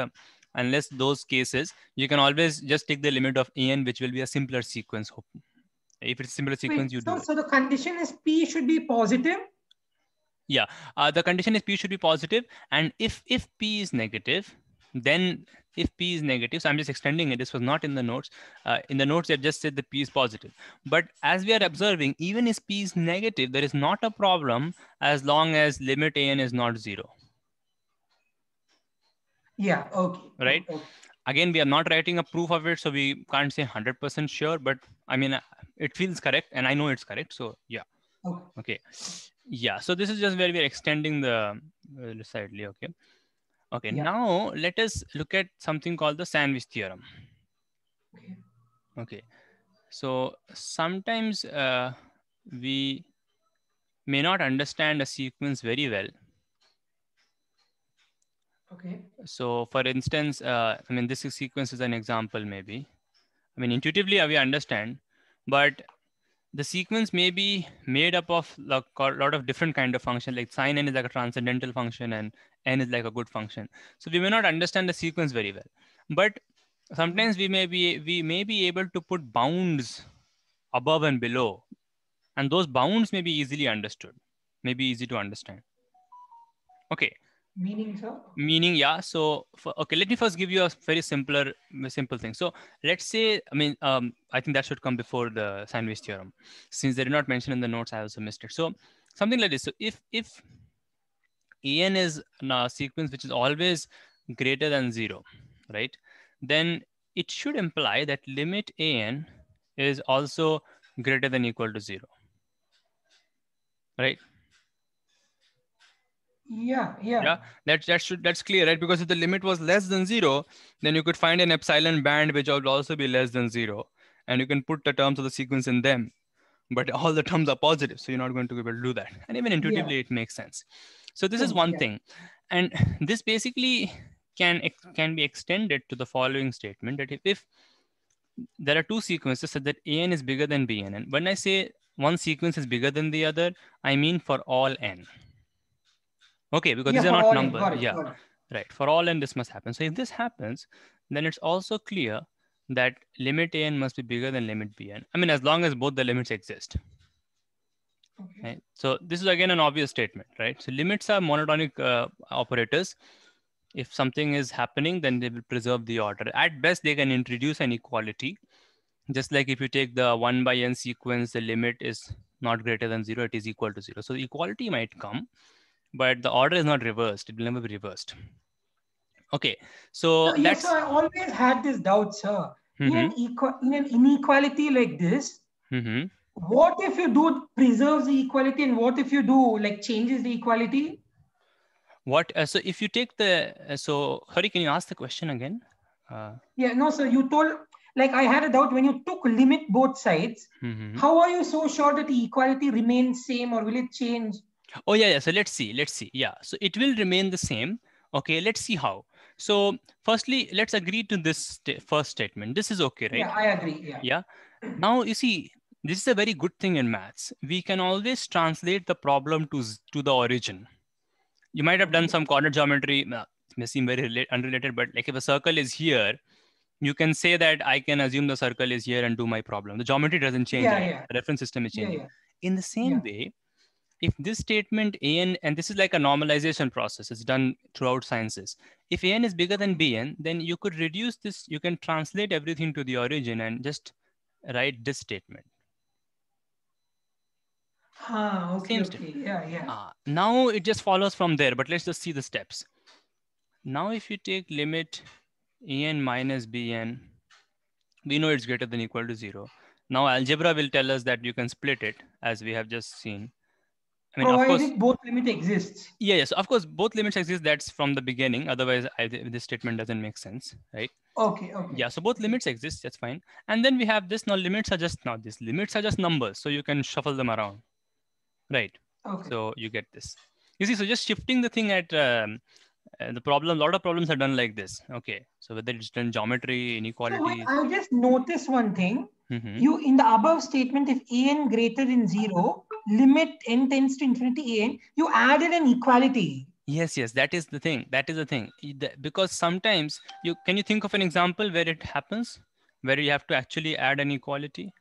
unless those cases, you can always just take the limit of an, which will be a simpler sequence. If it's simpler sequence, Wait, you so, do. So it. the condition is p should be positive. Yeah, uh, the condition is p should be positive, and if if p is negative, then if p is negative, so I'm just extending it. This was not in the notes. Uh, in the notes, they just said the p is positive. But as we are observing, even if p is negative, there is not a problem as long as limit an is not zero. Yeah, okay. Right? Okay. Again, we are not writing a proof of it, so we can't say 100% sure, but I mean, uh, it feels correct and I know it's correct. So, yeah. Okay. okay. Yeah, so this is just where we're extending the uh, slightly, okay. Okay, yeah. now let us look at something called the sandwich theorem. Okay. okay. So sometimes uh, we may not understand a sequence very well Okay. So for instance, uh, I mean, this sequence is an example maybe. I mean, intuitively we understand, but the sequence may be made up of a lot of different kind of function, like sine n is like a transcendental function and n is like a good function. So we may not understand the sequence very well, but sometimes we may be, we may be able to put bounds above and below, and those bounds may be easily understood, may be easy to understand. Okay, meaning sir meaning yeah so for, okay let me first give you a very simpler simple thing so let's say i mean um, i think that should come before the sandwich theorem since they did not mention in the notes i also missed it so something like this so if if an is a sequence which is always greater than zero right then it should imply that limit an is also greater than equal to zero right yeah yeah yeah that that should that's clear right because if the limit was less than zero then you could find an epsilon band which would also be less than zero and you can put the terms of the sequence in them but all the terms are positive so you're not going to be able to do that and even intuitively yeah. it makes sense so this is mm, one yeah. thing and this basically can can be extended to the following statement that if, if there are two sequences so that an is bigger than bn and when i say one sequence is bigger than the other i mean for all n Okay, because yeah, these are not numbers. yeah, for right. For all n, this must happen. So if this happens, then it's also clear that limit an must be bigger than limit bn. I mean, as long as both the limits exist. Okay. Right? So this is again an obvious statement, right? So limits are monotonic uh, operators. If something is happening, then they will preserve the order. At best, they can introduce an equality. Just like if you take the 1 by n sequence, the limit is not greater than 0, it is equal to 0. So equality might come, but the order is not reversed. It will never be reversed. Okay, so that's... yes, sir, I always had this doubt, sir. Mm-hmm. In, an mm-hmm. in an inequality like this, mm-hmm. what if you do preserves the equality, and what if you do like changes the equality? What uh, so if you take the uh, so Hari, can you ask the question again? Uh, yeah, no, sir. You told like I had a doubt when you took limit both sides. Mm-hmm. How are you so sure that the equality remains same, or will it change? Oh yeah, yeah. So let's see, let's see. Yeah. So it will remain the same. Okay, let's see how. So firstly, let's agree to this st first statement. This is okay, right? Yeah, I agree. Yeah. Yeah. Now you see, this is a very good thing in maths. We can always translate the problem to to the origin. You might have done some corner geometry. It may seem very unrelated, but like if a circle is here, you can say that I can assume the circle is here and do my problem. The geometry doesn't change. Yeah, yeah. The reference system is changing. Yeah, in the same way, if this statement an, and this is like a normalization process, it's done throughout sciences. If an is bigger than bn, then you could reduce this, you can translate everything to the origin and just write this statement. Ah, okay, Same okay. yeah, yeah. Ah, now it just follows from there, but let's just see the steps. Now if you take limit an minus bn, we know it's greater than equal to zero. Now algebra will tell us that you can split it as we have just seen. I mean, provided course, both limit exists. Yeah, yes, of course, both limits exist. That's from the beginning. Otherwise, I, this statement doesn't make sense, right? Okay, okay. Yeah, so both limits exist. That's fine. And then we have this. Now, limits are just not this. Limits are just numbers, so you can shuffle them around, right? Okay. So you get this. You see, so just shifting the thing at um, uh, the problem. A lot of problems are done like this. Okay, so whether it's done geometry, inequality. So I just noticed one thing. Mm-hmm. You in the above statement, if an greater than zero, limit n tends to infinity an, you added an equality. Yes, yes, that is the thing. That is the thing. Because sometimes you can you think of an example where it happens, where you have to actually add an equality.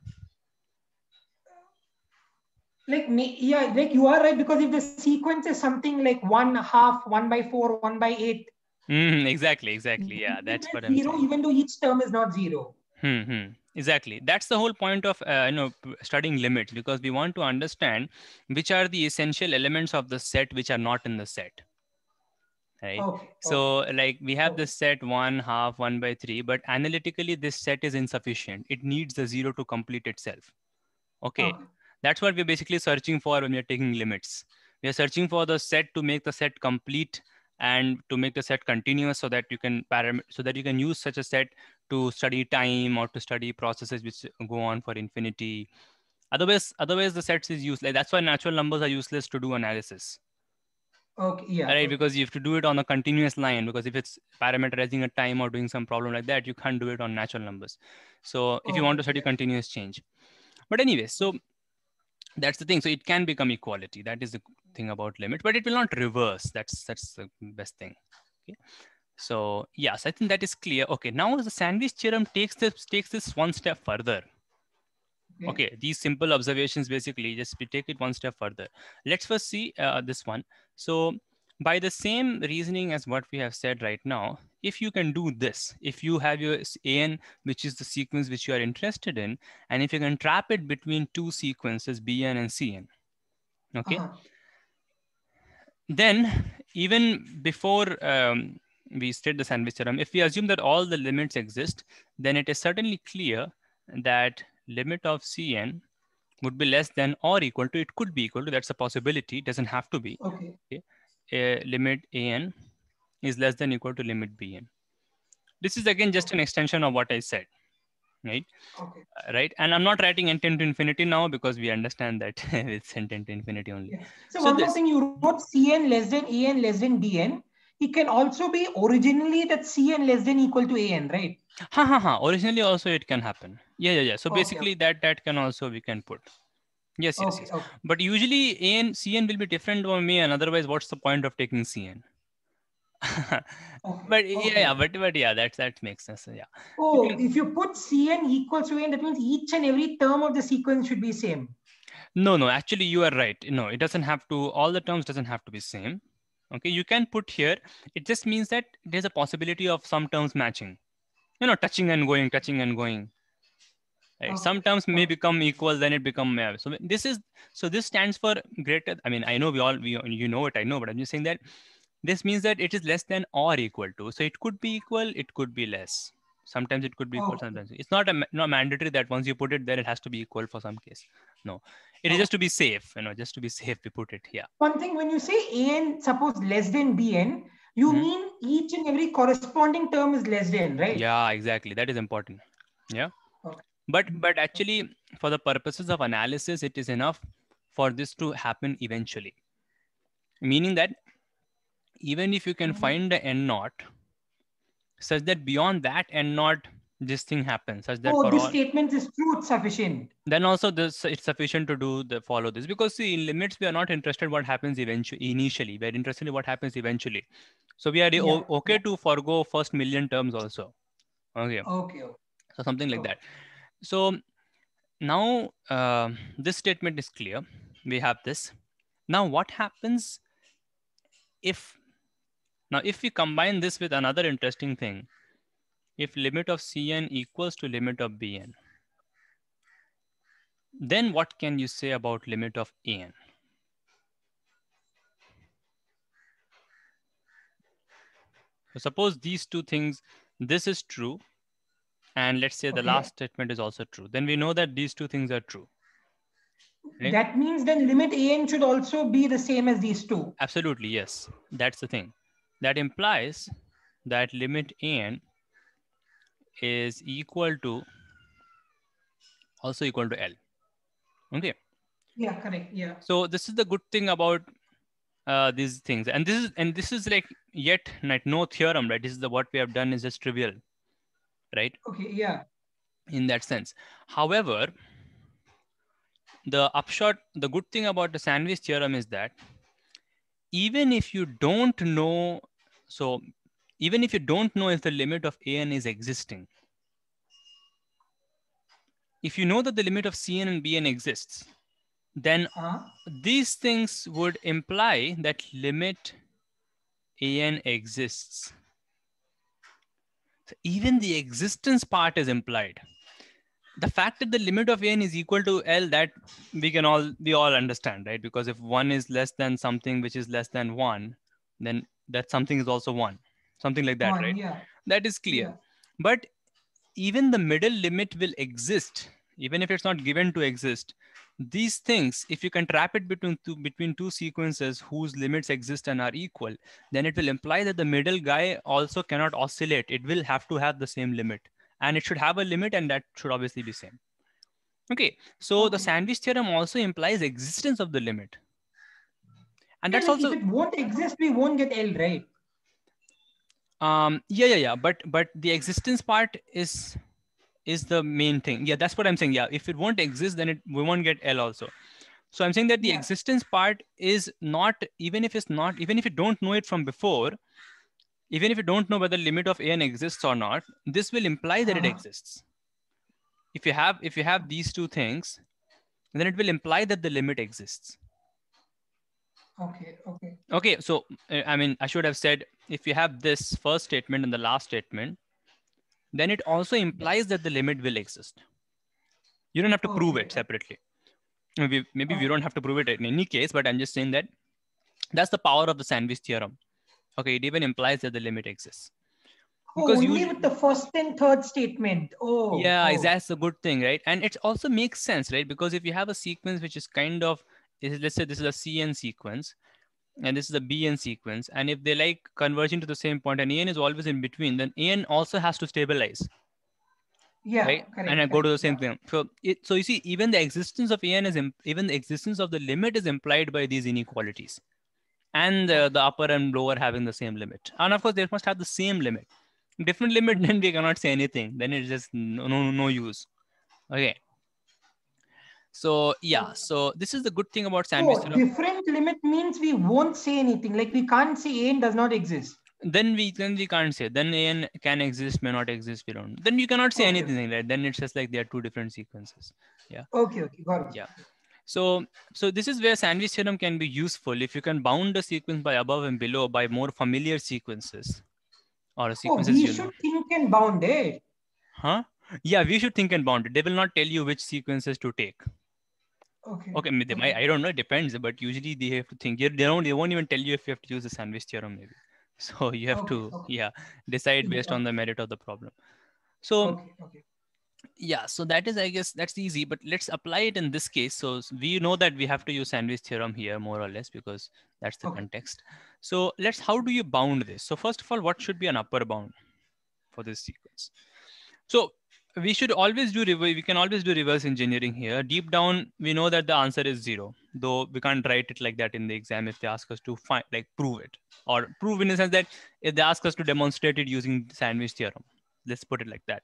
Like yeah, like you are right because if the sequence is something like one half, one by four, one by eight. Mm, exactly, exactly. Yeah, that's what I'm. Zero, saying. even though each term is not zero. Hmm. hmm exactly that's the whole point of uh, you know studying limits because we want to understand which are the essential elements of the set which are not in the set right oh, so oh. like we have oh. this set one half one by three but analytically this set is insufficient it needs the zero to complete itself okay that's what we're basically searching for when we're taking limits we're searching for the set to make the set complete and to make the set continuous so that you can param- so that you can use such a set to study time or to study processes which go on for infinity. Otherwise, otherwise the sets is useless. That's why natural numbers are useless to do analysis. Okay. Yeah. Right, because you have to do it on a continuous line. Because if it's parameterizing a time or doing some problem like that, you can't do it on natural numbers. So if oh, you want to study yeah. continuous change, but anyway, so that's the thing. So it can become equality. That is the thing about limit, but it will not reverse. That's that's the best thing. Okay. So yes, I think that is clear. Okay, now the sandwich theorem takes this takes this one step further. Okay. Hmm. okay these simple observations basically just we take it one step further. Let's first see uh, this one. So by the same reasoning as what we have said right now, if you can do this, if you have your AN, which is the sequence which you are interested in, and if you can trap it between two sequences, BN and CN, okay? Uh -huh. Then even before um, we state the sandwich theorem. If we assume that all the limits exist, then it is certainly clear that limit of Cn would be less than or equal to, it could be equal to, that's a possibility, it doesn't have to be. Okay. okay. Uh, limit An is less than equal to limit Bn. This is again just an extension of what I said, right? Okay. Uh, right, and I'm not writing n tend to infinity now because we understand that (laughs) it's n tend to infinity only. Yeah. So, so, one this, more thing, you wrote Cn less than An less than Dn it can also be originally that c and less than equal to an right ha ha ha originally also it can happen yeah yeah yeah so okay. basically that that can also we can put yes yes, okay, yes. Okay. but usually an cn will be different from an otherwise what's the point of taking cn (laughs) but yeah, yeah but but yeah that that makes sense yeah oh you can, if you put cn equals to an that means each and every term of the sequence should be same no no actually you are right no it doesn't have to all the terms doesn't have to be same Okay, you can put here. It just means that there's a possibility of some terms matching, you know, touching and going, touching and going. Right. Oh, some terms may oh. become equal, then it become uh, so. This is so. This stands for greater. I mean, I know we all we you know it. I know, but I'm just saying that this means that it is less than or equal to. So it could be equal, it could be less. Sometimes it could be oh. equal. Sometimes it's not a not mandatory that once you put it there, it has to be equal for some case no it is just to be safe you know just to be safe we put it here one thing when you say an suppose less than bn you mm-hmm. mean each and every corresponding term is less than right yeah exactly that is important yeah okay. but but actually for the purposes of analysis it is enough for this to happen eventually meaning that even if you can mm-hmm. find the n naught such that beyond that n naught this thing happens such that oh, this all, statement is truth sufficient then also this it's sufficient to do the follow this because see in limits we are not interested what happens eventually initially we're interested in what happens eventually so we are yeah. okay to forego first million terms also okay okay, so something like okay. Oh. that so now uh, this statement is clear we have this now what happens if now if we combine this with another interesting thing if limit of Cn equals to limit of Bn, then what can you say about limit of An? So suppose these two things, this is true, and let's say okay. the last statement is also true. Then we know that these two things are true. Right? That means then limit an should also be the same as these two. Absolutely, yes. That's the thing. That implies that limit an is equal to also equal to L. Okay. Yeah, correct. Yeah. So this is the good thing about uh, these things. And this is and this is like yet not no theorem, right? This is the what we have done is just trivial. Right? Okay, yeah. In that sense. However, the upshot, the good thing about the sandwich theorem is that even if you don't know, so even if you don't know if the limit of an is existing. If you know that the limit of cn and bn exists, then uh, these things would imply that limit an exists. So even the existence part is implied. The fact that the limit of n is equal to L that we can all, we all understand, right? Because if one is less than something which is less than one, then that something is also one something like that, right? Yeah. That is clear. Yeah. But even the middle limit will exist, even if it's not given to exist. These things, if you can trap it between two, between two sequences whose limits exist and are equal, then it will imply that the middle guy also cannot oscillate. It will have to have the same limit, and it should have a limit, and that should obviously be same. Okay, so the sandwich theorem also implies existence of the limit, and yeah, that's like also if it won't exist, we won't get L, right? um yeah yeah yeah but but the existence part is is the main thing yeah that's what i'm saying yeah if it won't exist then it we won't get l also so i'm saying that the yeah. existence part is not even if it's not even if you don't know it from before even if you don't know whether limit of an exists or not this will imply that uh-huh. it exists if you have if you have these two things then it will imply that the limit exists okay okay okay so uh, i mean i should have said if you have this first statement and the last statement, then it also implies that the limit will exist. You don't have to oh, prove it separately. Maybe, maybe oh. we don't have to prove it in any case, but I'm just saying that that's the power of the sandwich theorem. Okay, it even implies that the limit exists. Oh, only you, with the first and third statement. Oh, yeah, oh. that's a good thing, right? And it also makes sense, right? Because if you have a sequence which is kind of, let's say this is a CN sequence, and this is the bn sequence and if they like converging to the same point and an is always in between then an also has to stabilize yeah right? and i go to the same yeah. thing so it so you see even the existence of an is even the existence of the limit is implied by these inequalities and uh, the upper and lower having the same limit and of course they must have the same limit different limit (laughs) then we cannot say anything then it's just no no, no use okay so yeah, so this is the good thing about sandwich. theorem. different limit means we won't say anything. Like we can't say AN does not exist. Then we then we can't say then AN can exist, may not exist, we don't. Then you cannot say okay. anything, right? Then it's just like there are two different sequences. Yeah. Okay, okay, got it. Yeah. So, so this is where sandwich theorem can be useful if you can bound a sequence by above and below by more familiar sequences or oh, sequences. Oh, we should know. think and bound it. Huh? Yeah, we should think and bound it. They will not tell you which sequences to take. Okay. Okay, okay. I don't know. It depends, but usually they have to think. They don't. They won't even tell you if you have to use the sandwich theorem, maybe. (laughs) So you have okay, to, okay. yeah, decide based on the merit of the problem. So, yeah. So that is, I guess, that's easy. But let's apply it in this case. So we know that we have to use sandwich theorem here, more or less, because that's the context. So let's. How do you bound this? So first of all, what should be an upper bound for this sequence? So we should always do reverse we can always do reverse engineering here deep down we know that the answer is zero though we can't write it like that in the exam if they ask us to find like prove it or prove in the sense that if they ask us to demonstrate it using sandwich theorem let's put it like that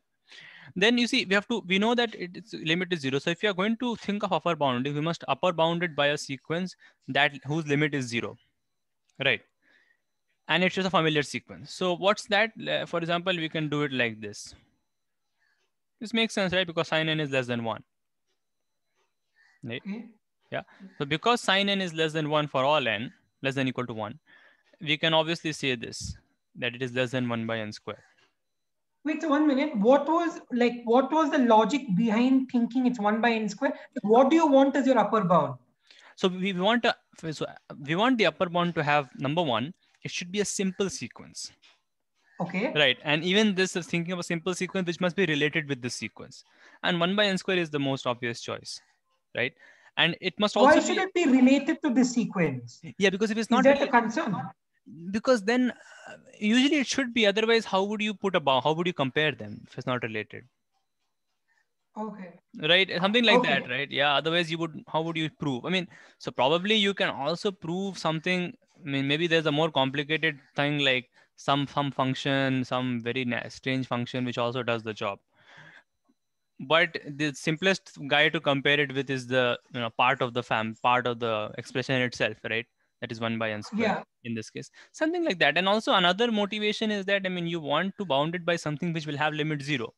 then you see we have to we know that its limit is zero so if you are going to think of upper bounding we must upper bound it by a sequence that whose limit is zero right and it's just a familiar sequence so what's that for example we can do it like this this makes sense, right? Because sine n is less than one. Right? Hmm. Yeah. So because sine n is less than one for all n, less than equal to one, we can obviously say this, that it is less than one by n square. Wait, so one minute. What was like, what was the logic behind thinking it's one by n square? What do you want as your upper bound? So we want, a, so we want the upper bound to have number one, it should be a simple sequence. Okay. Right. And even this is thinking of a simple sequence which must be related with this sequence. And 1 by n square is the most obvious choice. Right. And it must also. Why should be... it be related to this sequence? Yeah, because if it's not. Is that a concern? Because then uh, usually it should be. Otherwise, how would you put a bound? How would you compare them if it's not related? okay right something like okay. that right yeah otherwise you would how would you prove i mean so probably you can also prove something i mean maybe there's a more complicated thing like some some function, some very strange function which also does the job. But the simplest guy to compare it with is the you know part of the fam, part of the expression itself, right? That is one by n square yeah. in this case, something like that. And also another motivation is that I mean you want to bound it by something which will have limit zero.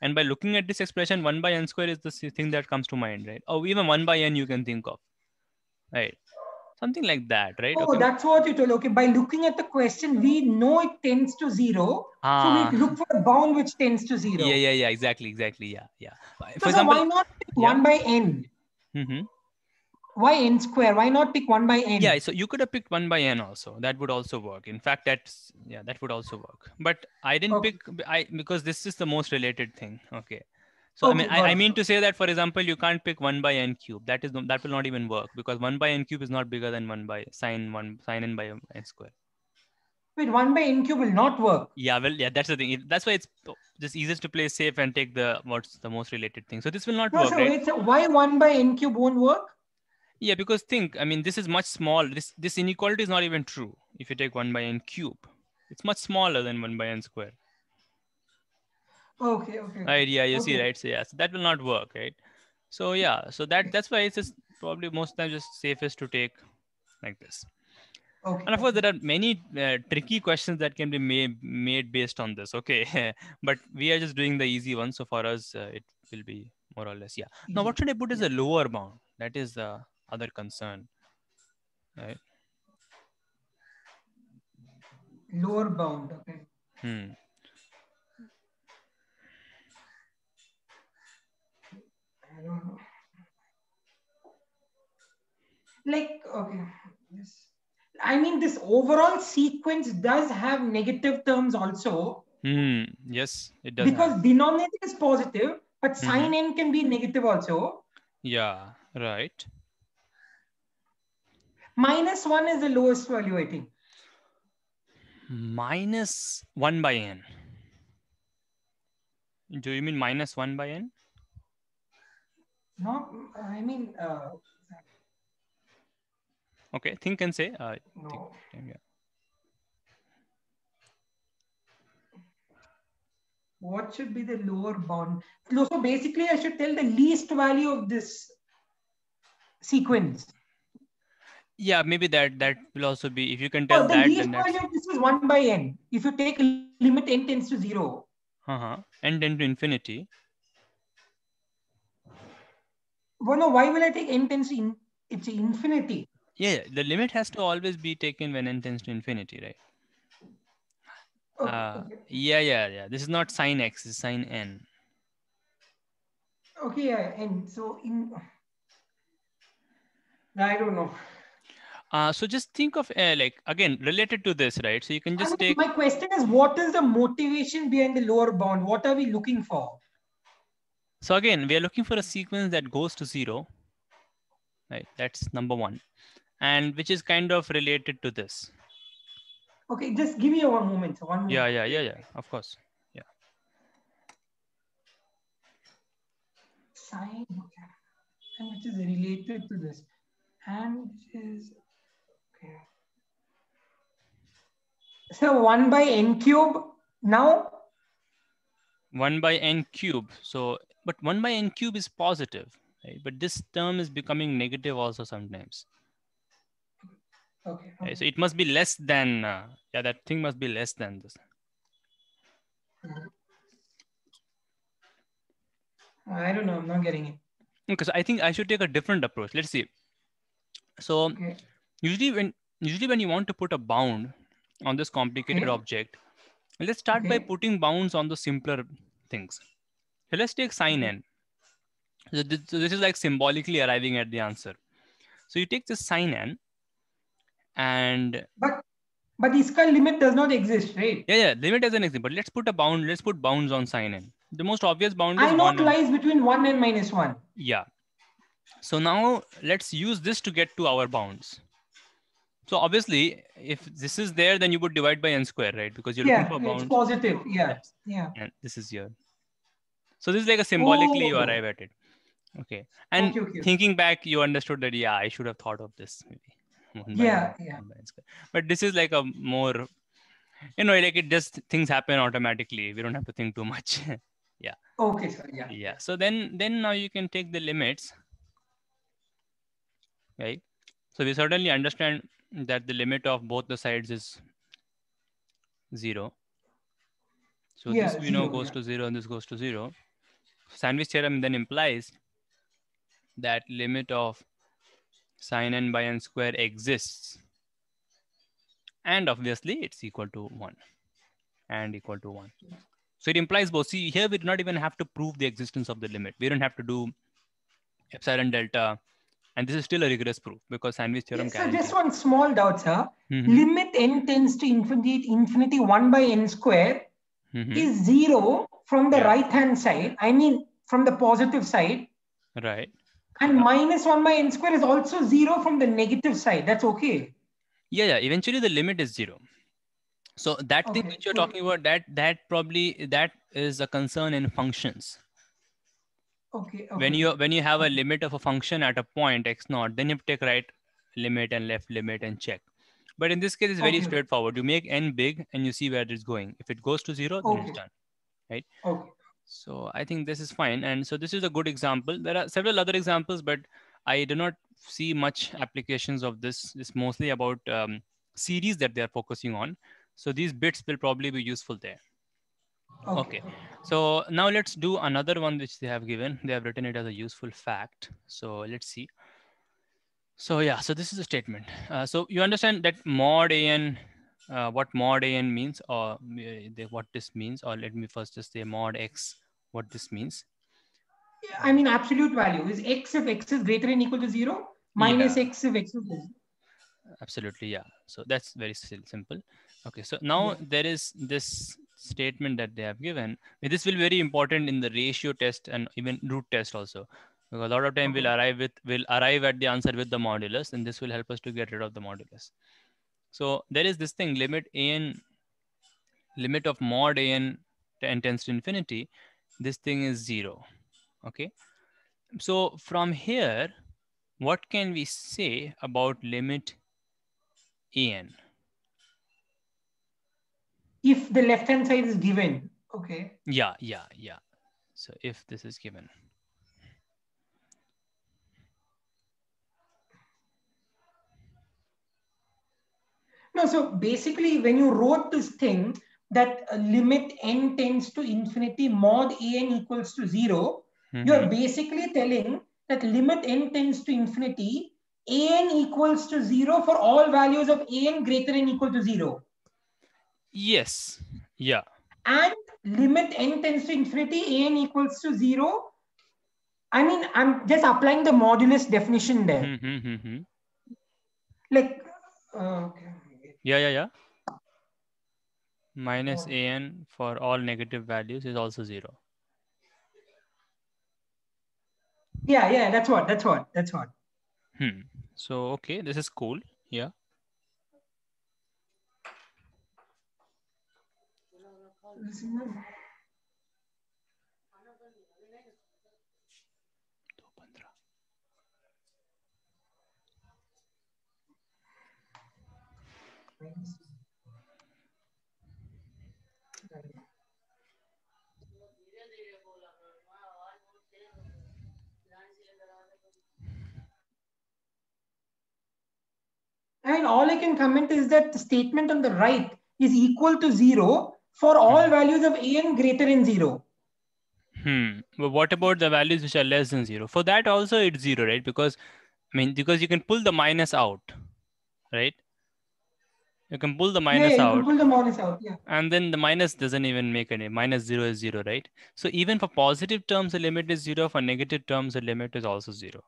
And by looking at this expression, one by n square is the thing that comes to mind, right? Or even one by n you can think of, right? something like that right oh okay. that's what you told okay by looking at the question we mm-hmm. know it tends to zero ah. so we ah. look for a bound which tends to zero yeah yeah yeah exactly exactly yeah yeah for so, example so why not yeah. 1 by n mm-hmm. why n square why not pick 1 by n yeah so you could have picked 1 by n also that would also work in fact that's yeah that would also work but i didn't okay. pick i because this is the most related thing okay so I mean, I, I, mean to say that, for example, you can't pick one by n cube. That is that will not even work because one by n cube is not bigger than one by sine one sine n by n square. Wait, one by n cube will not work. Yeah, well, yeah, that's the thing. That's why it's just easiest to play safe and take the what's the most related thing. So this will not no, work. So right? wait, so why one by n cube won't work? Yeah, because think, I mean, this is much small. This this inequality is not even true if you take one by n cube. It's much smaller than one by n square. Okay, okay. idea you okay. see, right? So yeah, so that will not work, right? So yeah, so that that's why it's just probably most times just safest to take like this. Okay. And of course, there are many uh, tricky questions that can be made, made based on this. Okay, (laughs) but we are just doing the easy one. So for us, uh, it will be more or less yeah. Easy. Now, what should I put as a lower bound? That is the other concern, right? Lower bound. Okay. Hmm. I don't know. Like, okay, yes. I mean, this overall sequence does have negative terms also. Mm, yes, it does. Because have. denominator is positive, but mm-hmm. sine n can be negative also. Yeah, right. Minus 1 is the lowest value, I think. Minus 1 by n. Do you mean minus 1 by n? No, I mean. Uh, okay, think and say. Uh, no. Think, yeah. What should be the lower bound? So basically, I should tell the least value of this sequence. Yeah, maybe that that will also be if you can tell oh, the that. Least then value this is one by n. If you take limit n tends to zero. Uh huh. N tends to infinity well, no, why will I take n tends to in, it's infinity? Yeah, the limit has to always be taken when n tends to infinity, right? Oh, uh, okay, uh, Yeah, yeah, yeah. This is not sine x, it's sine n. Okay, yeah, n. So in, I don't know. Uh, so just think of uh, like again related to this, right? So you can just I mean, take. My question is, what is the motivation behind the lower bound? What are we looking for? So again, we are looking for a sequence that goes to zero, right? That's number one, and which is kind of related to this. Okay, just give me one moment. One moment. Yeah, yeah, yeah, yeah. Of course. Yeah. Sine, okay. and which is related to this, and which is okay. So one by n cube now. One by n cube. So but 1 by n cube is positive, right? But this term is becoming negative also sometimes. Okay. okay. So it must be less than, uh, yeah, that thing must be less than this. Mm-hmm. I don't know, I'm not getting it. Okay, so I think I should take a different approach. Let's see. So okay. usually when usually when you want to put a bound on this complicated okay. object, let's start by putting bounds on the simpler things. So let's take sine hmm. n. So this, so this is like symbolically arriving at the answer. So you take this sine n and... But but iska limit does not exist, right? Yeah, yeah, limit doesn't exist. But let's put a bound, let's put bounds on sine n. The most obvious bound I know it lies between 1 and minus 1. Yeah. So now let's use this to get to our bounds. So obviously, if this is there, then you would divide by n square, right? Because you're yeah, looking for bounds. Yeah, it's positive. Yeah, yeah. And this is here. So this is like a symbolically oh. you arrive at it. Okay. And okay, okay. thinking back, you understood that yeah, I should have thought of this. Maybe. Mm-hmm. Yeah, yeah. But this is like a more, you know, like it just things happen automatically. We don't have to think too much. (laughs) yeah. Okay. yeah. Yeah. So then, then now you can take the limits. Right. So we certainly understand that the limit of both the sides is zero. So yeah, this we know goes yeah. to zero and this goes to zero. Sandwich theorem then implies that limit of sine n by n square exists. And obviously it's equal to one and equal to one. So it implies both. See here, we do not even have to prove the existence of the limit. We don't have to do epsilon delta. And this is still a rigorous proof because sandwich theorem. Yes, just one small doubt, sir. Mm -hmm. Limit n tends to infinity, infinity one by n square mm-hmm. is zero from the yeah. right hand side. I mean, from the positive side. Right. And yeah. minus 1 by n square is also zero from the negative side. That's okay. Yeah, yeah. Eventually the limit is zero. So that okay. thing which you're talking about, that that probably that is a concern in functions. Okay, okay, when you when you have a limit of a function at a point x naught then you take right limit and left limit and check but in this case, it's very okay. straightforward. You make n big and you see where it's going. If it goes to zero, okay. then it's done, right? Okay. So I think this is fine. And so this is a good example. There are several other examples, but I do not see much applications of this. It's mostly about um, series that they're focusing on. So these bits will probably be useful there. Okay. okay. So now let's do another one which they have given. They have written it as a useful fact. So let's see. So yeah, so this is a statement. Uh, so you understand that mod an, uh, what mod an means or uh, what this means, or let me first just say mod x, what this means. Yeah, I mean, absolute value is x if x is greater than equal to zero, minus yeah. x if x is zero. Absolutely, yeah. So that's very simple. Okay, so now yeah. there is this statement that they have given. This will be very important in the ratio test and even root test also because a lot of time we'll arrive with will arrive at the answer with the modulus and this will help us to get rid of the modulus so there is this thing limit a n limit of mod a n n tends to infinity this thing is zero okay so from here what can we say about limit a n if the left hand side is given okay yeah yeah yeah so if this is given No, so basically when you wrote this thing, that uh, limit n tends to infinity mod an equals to 0 mm-hmm. you're basically telling that limit n tends to infinity an equals to 0 for all values of an greater than equal to 0 yes yeah and limit n tends to infinity an equals to 0 i mean i'm just applying the modulus definition there mm-hmm. mm-hmm. like uh, okay yeah, yeah, yeah. Minus an for all negative values is also zero. Yeah, yeah, that's what, that's what, that's what. Hmm. So, okay, this is cool. Yeah. And all I can comment is that the statement on the right is equal to zero for all hmm. values of an greater than zero. Hmm. But what about the values which are less than zero? For that also it's zero, right? Because I mean, because you can pull the minus out, right? You can pull the minus yeah, out. pull the minus out, yeah. And then the minus doesn't even make any minus zero is zero, right? So even for positive terms, the limit is zero. For negative terms, the limit is also zero.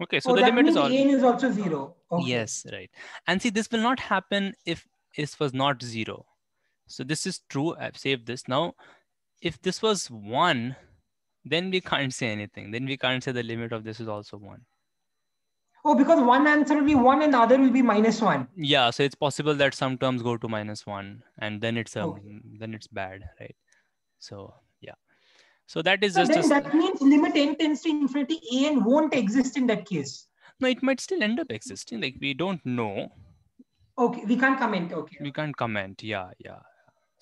Okay, so oh, the limit is, is also zero. Okay. Yes, right. And see, this will not happen if this was not zero. So this is true. I've saved this. Now, if this was one, then we can't say anything. Then we can't say the limit of this is also one oh because one answer will be one and the other will be minus one yeah so it's possible that some terms go to minus one and then it's um, okay. then it's bad right so yeah so that is so just then a... that means limit n tends to infinity an won't exist in that case no it might still end up existing like we don't know okay we can't comment okay we can't comment yeah yeah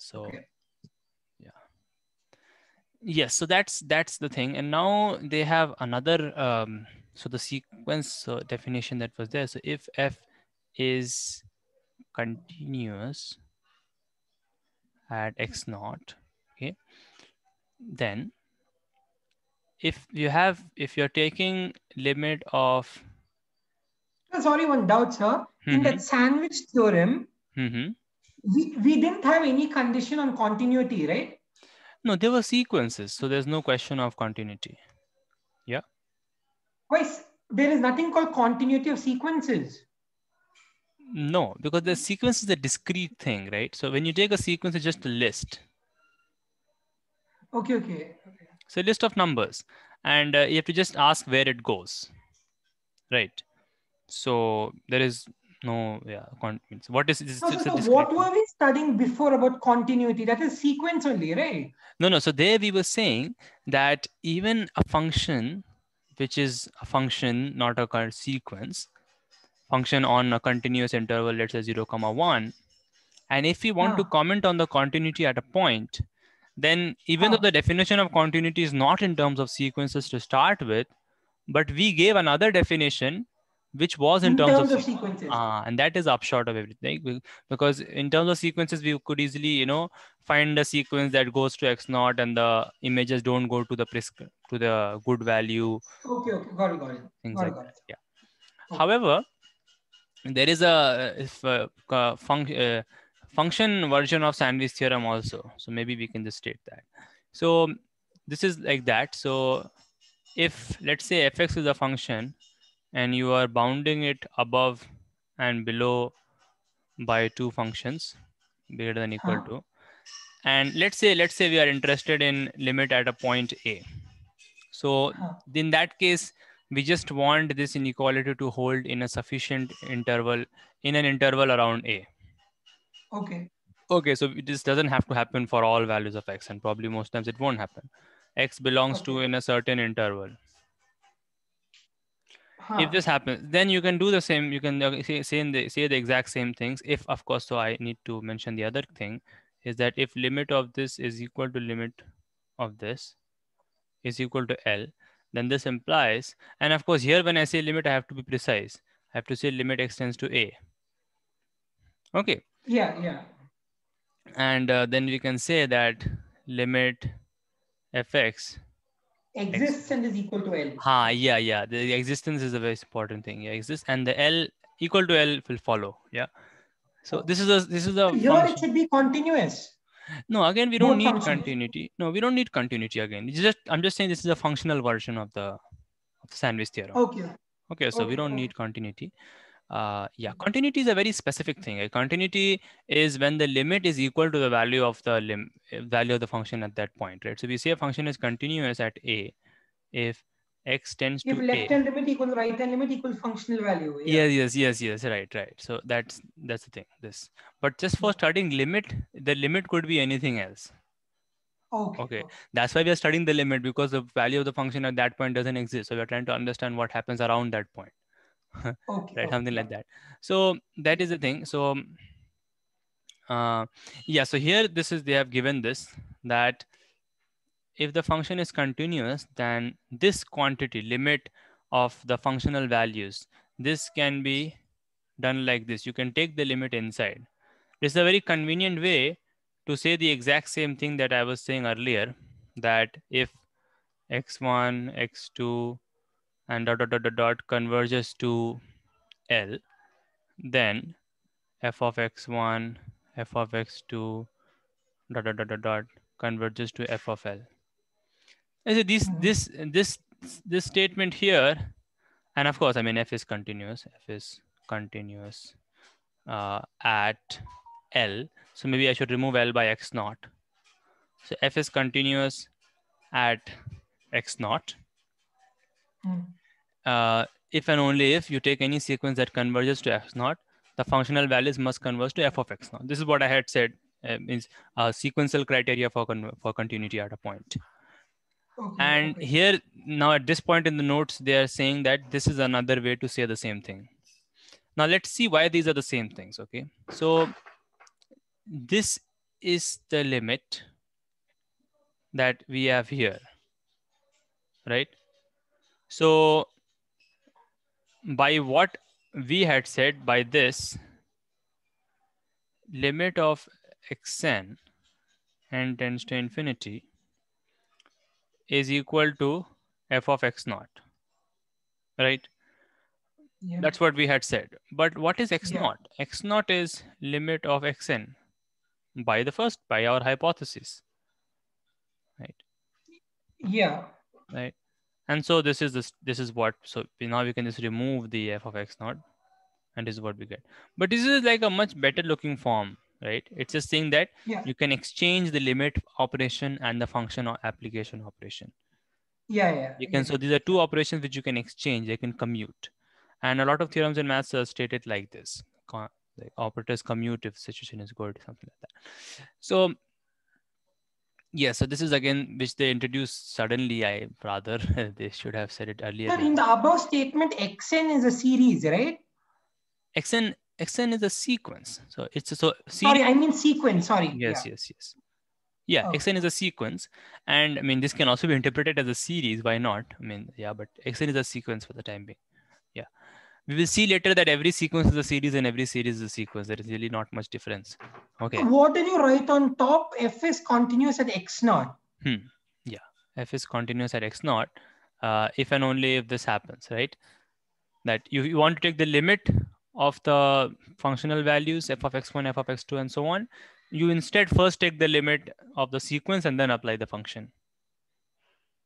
so okay. yeah yes so that's that's the thing and now they have another um so the sequence so definition that was there. So if f is continuous at x naught, okay, then if you have if you're taking limit of sorry one doubt sir mm -hmm. in that mm-hmm. sandwich theorem mm -hmm. we, we didn't have any condition on continuity right no there were sequences so there's no question of continuity Guys, there is nothing called continuity of sequences. No, because the sequence is a discrete thing, right? So when you take a sequence, it's just a list. Okay, okay. okay. So a list of numbers, and uh, you have to just ask where it goes, right? So there is no, yeah. Con- what is this? No, so, so what thing. were we studying before about continuity? That is sequence only, right? No, no. So there we were saying that even a function which is a function, not a sequence, function on a continuous interval, let's say 0, comma 1. And if we want to comment on the continuity at a point, then even oh. though the definition of continuity is not in terms of sequences to start with, but we gave another definition which was in, in terms, terms, of, of sequences uh, and that is upshot of everything because in terms of sequences we could easily you know find a sequence that goes to x naught and the images don't go to the prisc to the good value okay okay got it got it things got like it, got it. yeah okay. however there is a if, uh, uh, function version of sandwich theorem also so maybe we can just state that so this is like that so if let's say fx is a function and you are bounding it above and below by two functions greater than equal to and let's say let's say we are interested in limit at a point a so in that case we just want this inequality to hold in a sufficient interval in an interval around a okay okay so this doesn't have to happen for all values of x and probably most times it won't happen x belongs okay. to in a certain interval Huh. If this happens, then you can do the same. You can uh, say, say, the, say the exact same things. If, of course, so I need to mention the other thing is that if limit of this is equal to limit of this is equal to L, then this implies, and of course, here when I say limit, I have to be precise. I have to say limit extends to A. Okay. Yeah, yeah. And uh, then we can say that limit fx exists and is equal to L. Ha, yeah, yeah. The, the existence is a very important thing. Yeah, exists and the L equal to L will follow. Yeah. So oh. this is a this is the here function. it should be continuous. No, again we don't no need continuity. No, we don't need continuity again. It's just I'm just saying this is a functional version of the, of the sandwich theorem. Okay. Okay, so okay. we don't need continuity uh, yeah, mm-hmm. continuity is a very specific thing. A uh, continuity is when the limit is equal to the value of the lim uh, value of the function at that point, right? So we say a function is continuous at a if x tends if to left a. hand limit equals right hand limit equals functional value. Yeah. Yes, yes, yes, yes. Right, right. So that's that's the thing. This, but just for mm-hmm. studying limit, the limit could be anything else. Okay. okay. That's why we are studying the limit because the value of the function at that point doesn't exist. So we are trying to understand what happens around that point okay, (laughs) right okay. something like that so that is the thing so uh, yeah so here this is they have given this that if the function is continuous then this quantity limit of the functional values this can be done like this you can take the limit inside this is a very convenient way to say the exact same thing that i was saying earlier that if x1 x2 and dot, dot, dot, dot, dot converges to L, then f of x1, f of x2, dot, dot, dot, dot, dot converges to f of L. And so hmm. this, this, this statement here, and of course, I mean, f is continuous, f is continuous uh, at L. So maybe I should remove L by x naught. So f is continuous at x naught. Hmm. Uh, if and only if you take any sequence that converges to x naught, the functional values must converge to f of x naught. This is what I had said uh, means uh, sequential criteria for con for continuity at a point. Okay, and here now at this point in the notes, they are saying that this is another way to say the same thing. Now let's see why these are the same things. Okay, so this is the limit that we have here, right? So by what we had said by this limit of xn n tends to infinity is equal to f of x naught, right? Yeah. That's what we had said. But what is x naught? Yeah. x naught is limit of xn by the first, by our hypothesis, right? Yeah. Right. And so this is this this is what so now we can just remove the f of x naught, and this is what we get. But this is like a much better looking form, right? It's just saying that yeah. you can exchange the limit operation and the function or application operation. Yeah, yeah. You can yeah. so these are two operations which you can exchange. They can commute, and a lot of theorems in maths are stated like this: like operators commute if situation is good, something like that. So yeah, so this is again which they introduced suddenly. I rather (laughs) they should have said it earlier. in the above statement, xn is a series, right? xn xn is a sequence. So it's a, so sorry, I mean sequence. Sorry. Yes, yeah. yes, yes. Yeah, okay. Oh. xn is a sequence, and I mean this can also be interpreted as a series. Why not? I mean, yeah, but xn is a sequence for the time being we will see later that every sequence is a series and every series is a sequence. There is really not much difference. Okay. What did you write on top? F is continuous at x naught. Hmm. Yeah. F is continuous at x naught. Uh, if and only if this happens, right? That you, you want to take the limit of the functional values f of x1, f of x2, and so on. You instead first take the limit of the sequence and then apply the function.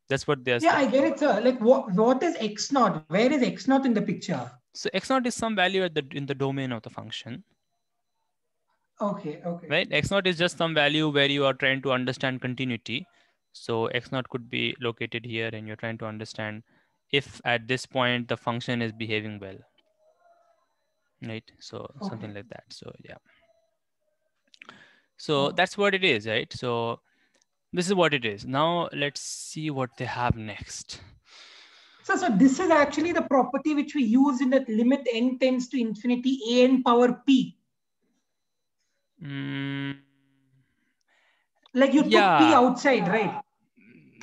That's what they're Yeah, I get it, sir. Like what, what is x naught? Where is x naught in the picture? So x naught is some value at the in the domain of the function. Okay, okay. Right? X naught is just some value where you are trying to understand continuity. So x naught could be located here and you're trying to understand if at this point the function is behaving well. Right? So okay. something like that. So yeah. So that's what it is, right? So this is what it is. Now let's see what they have next. So, so this is actually the property which we use in that limit n tends to infinity a n power p. Mm. Like you yeah. took p outside, right?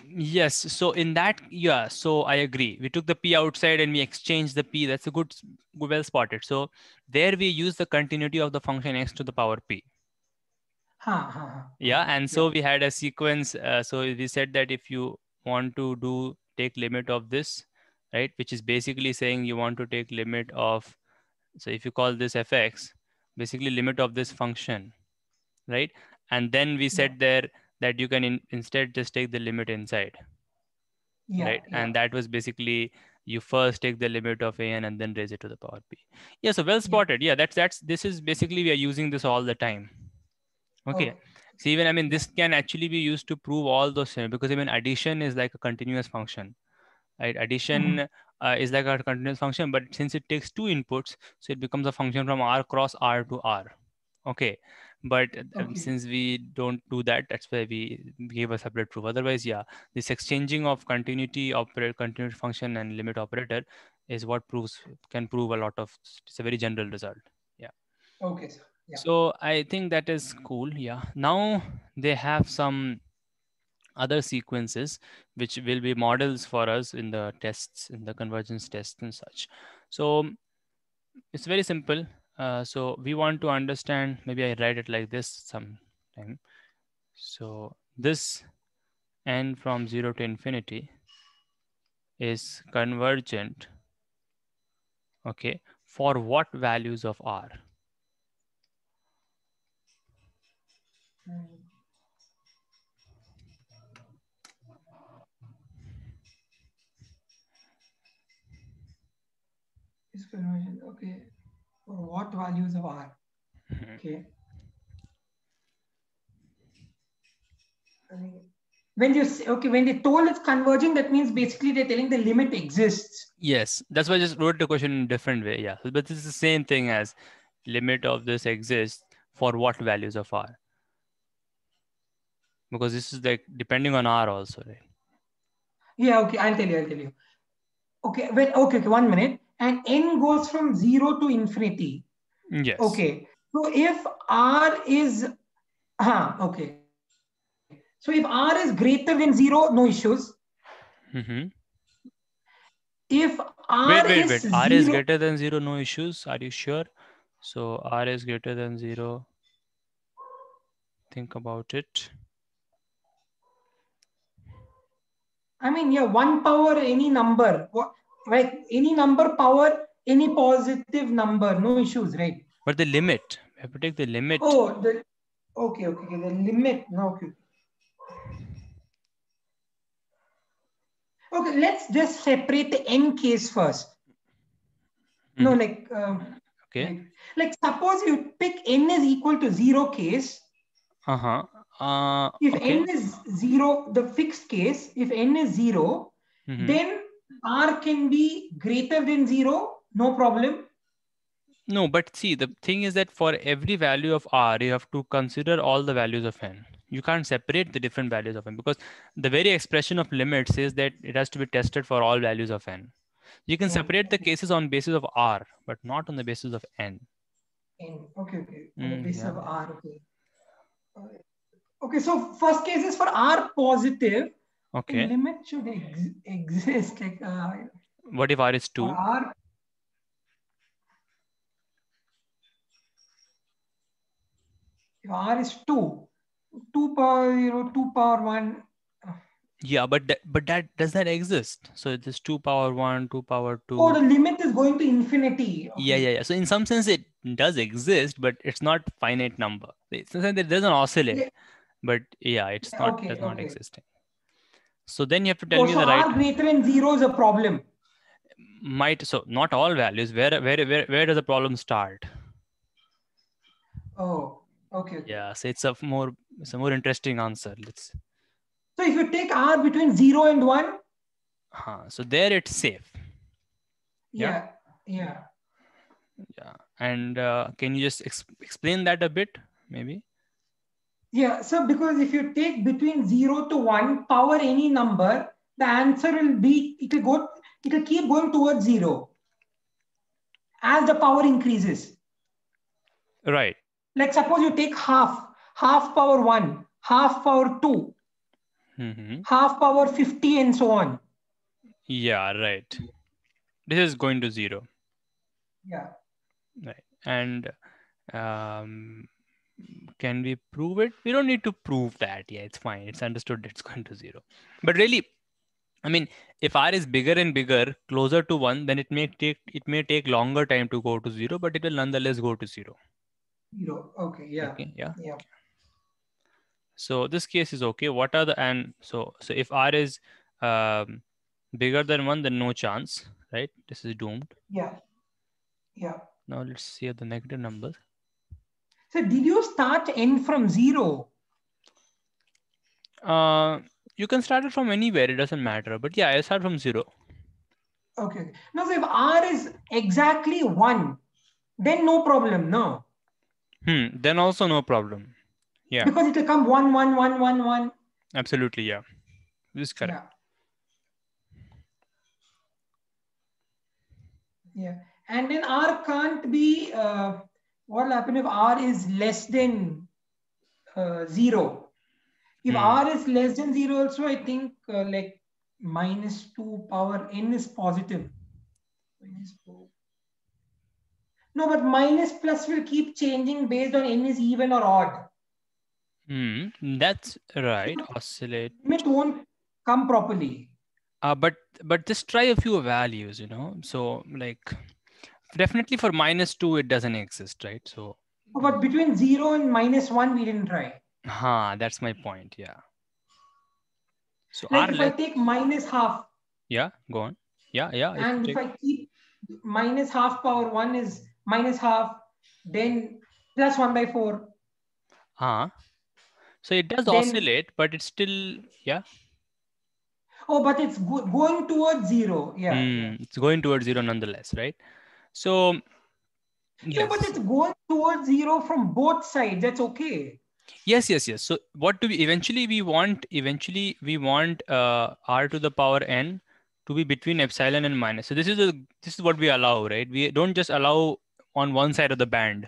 Yes. So in that, yeah. So I agree. We took the p outside and we exchanged the p. That's a good, well spotted. So there we use the continuity of the function x to the power p. Yeah, and so yeah. we had a sequence. Uh, so we said that if you want to do take limit of this right? Which is basically saying you want to take limit of, so if you call this fx, basically limit of this function, right? And then we said yeah. there that you can in, instead just take the limit inside, yeah, right? Yeah. And that was basically you first take the limit of an and then raise it to the power p. Yeah, so well spotted. Yeah, that's that's this is basically we are using this all the time. Okay. Oh. So even I mean this can actually be used to prove all those because I mean addition is like a continuous function right addition mm-hmm. uh, is like a continuous function but since it takes two inputs so it becomes a function from r cross r to r okay but uh, okay. since we don't do that that's why we gave a separate proof otherwise yeah this exchanging of continuity operator continuous function and limit operator is what proves can prove a lot of it's a very general result yeah okay yeah. so i think that is cool yeah now they have some other sequences, which will be models for us in the tests, in the convergence tests and such. So it's very simple. Uh, so we want to understand, maybe I write it like this sometime. So this n from zero to infinity is convergent, okay, for what values of R? is permission okay for what values of r hmm. okay when you say, okay when they told it's converging that means basically they're telling the limit exists yes that's why i just wrote the question in a different way yeah but this is the same thing as limit of this exists for what values of r because this is like depending on r also right yeah okay i'll tell you i'll tell you okay wait okay, okay one minute and n goes from 0 to infinity. Yes. Okay. So if r is, uh, okay. So if r is greater than 0, no issues. Mm-hmm. If r wait, wait, wait. Is r zero, is greater than 0, no issues. Are you sure? So r is greater than 0. Think about it. I mean, yeah, one power any number. What right? Any number power, any positive number, no issues, right? But the limit, I have to take the limit. Oh, the, okay, okay, okay, the limit. Now, okay. Okay, let's just separate the n case first. Mm. No, like, um, okay. Like, like, suppose you pick n is equal to zero case. Uh-huh. Uh, if okay. n is zero, the fixed case, if n is 0 mm -hmm. then r can be greater than zero, no problem. No, but see, the thing is that for every value of r, you have to consider all the values of n. You can't separate the different values of n because the very expression of limit says that it has to be tested for all values of n. You can separate the cases on basis of r, but not on the basis of n. n. Okay, okay. On the mm, basis yeah. of r, okay. Okay, so first case is for r positive Okay. The limit should ex exist. Like, uh, what if R is 2? R if R is 2, 2 power 0, 2 power 1. Uh. Yeah, but that, but that does that exist. So it is 2 power 1, 2 power 2. Oh, the limit is going to infinity. Okay. Yeah, yeah, yeah. So in some sense, it does exist, but it's not finite number. In some sense, it doesn't oscillate. Yeah. But yeah, it's not, okay, does not okay. existing. So then you have to tell oh, me so the right. greater than zero is a problem. Might so not all values. Where where where where does the problem start? Oh, okay. Yeah, so it's a more it's a more interesting answer. Let's. So if you take r between zero and one. Huh, so there it's safe. Yeah. Yeah. Yeah. yeah. And uh, can you just exp- explain that a bit, maybe? Yeah, so because if you take between zero to one, power any number, the answer will be, it will go, it will keep going towards zero as the power increases. Right. Like suppose you take half, half power one, half power 2 mm-hmm. half power 50 and so on. Yeah, right. This is going to zero. Yeah. Right. And um, can we prove it? We don't need to prove that. Yeah, it's fine. It's understood. It's (laughs) going to zero. But really, I mean, if r is bigger and bigger, closer to one, then it may take it may take longer time to go to zero, but it will nonetheless go to zero. Zero. Okay. Yeah. Okay, yeah. Yeah. So this case is okay. What are the and so so if r is um, bigger than one, then no chance, right? This is doomed. Yeah. Yeah. Now let's see the negative numbers. So did you start n from zero? Uh, you can start it from anywhere. It doesn't matter. But yeah, I start from zero. Okay. Now, so if r is exactly one, then no problem. No. Hmm. Then also no problem. Yeah. Because it will come one, one, one, one, one. Absolutely. Yeah. This is correct. Yeah. yeah and then r can't be uh, what will happen if r is less than uh, 0 if mm. r is less than 0 also i think uh, like minus 2 power n is positive minus 4 no but minus plus will keep changing based on n is even or odd mm, that's right so oscillate it won't come properly uh, but but just try a few values you know so like definitely for minus two, it doesn't exist, right? So. Oh, but between zero and minus one, we didn't try. Ha, huh, that's my point. Yeah. So like if I take minus half. Yeah, go on. Yeah, yeah. And if, if I keep minus half power one is minus half, then plus one by four. Ah, -huh. so it does then, oscillate, but it's still yeah. Oh, but it's go going towards zero. Yeah. Mm, it's going towards zero nonetheless, right? So, yes. yeah, but it's going towards zero from both sides. That's okay. Yes, yes, yes. So, what do we eventually we want? Eventually, we want uh, r to the power n to be between epsilon and minus. So this is a, this is what we allow, right? We don't just allow on one side of the band,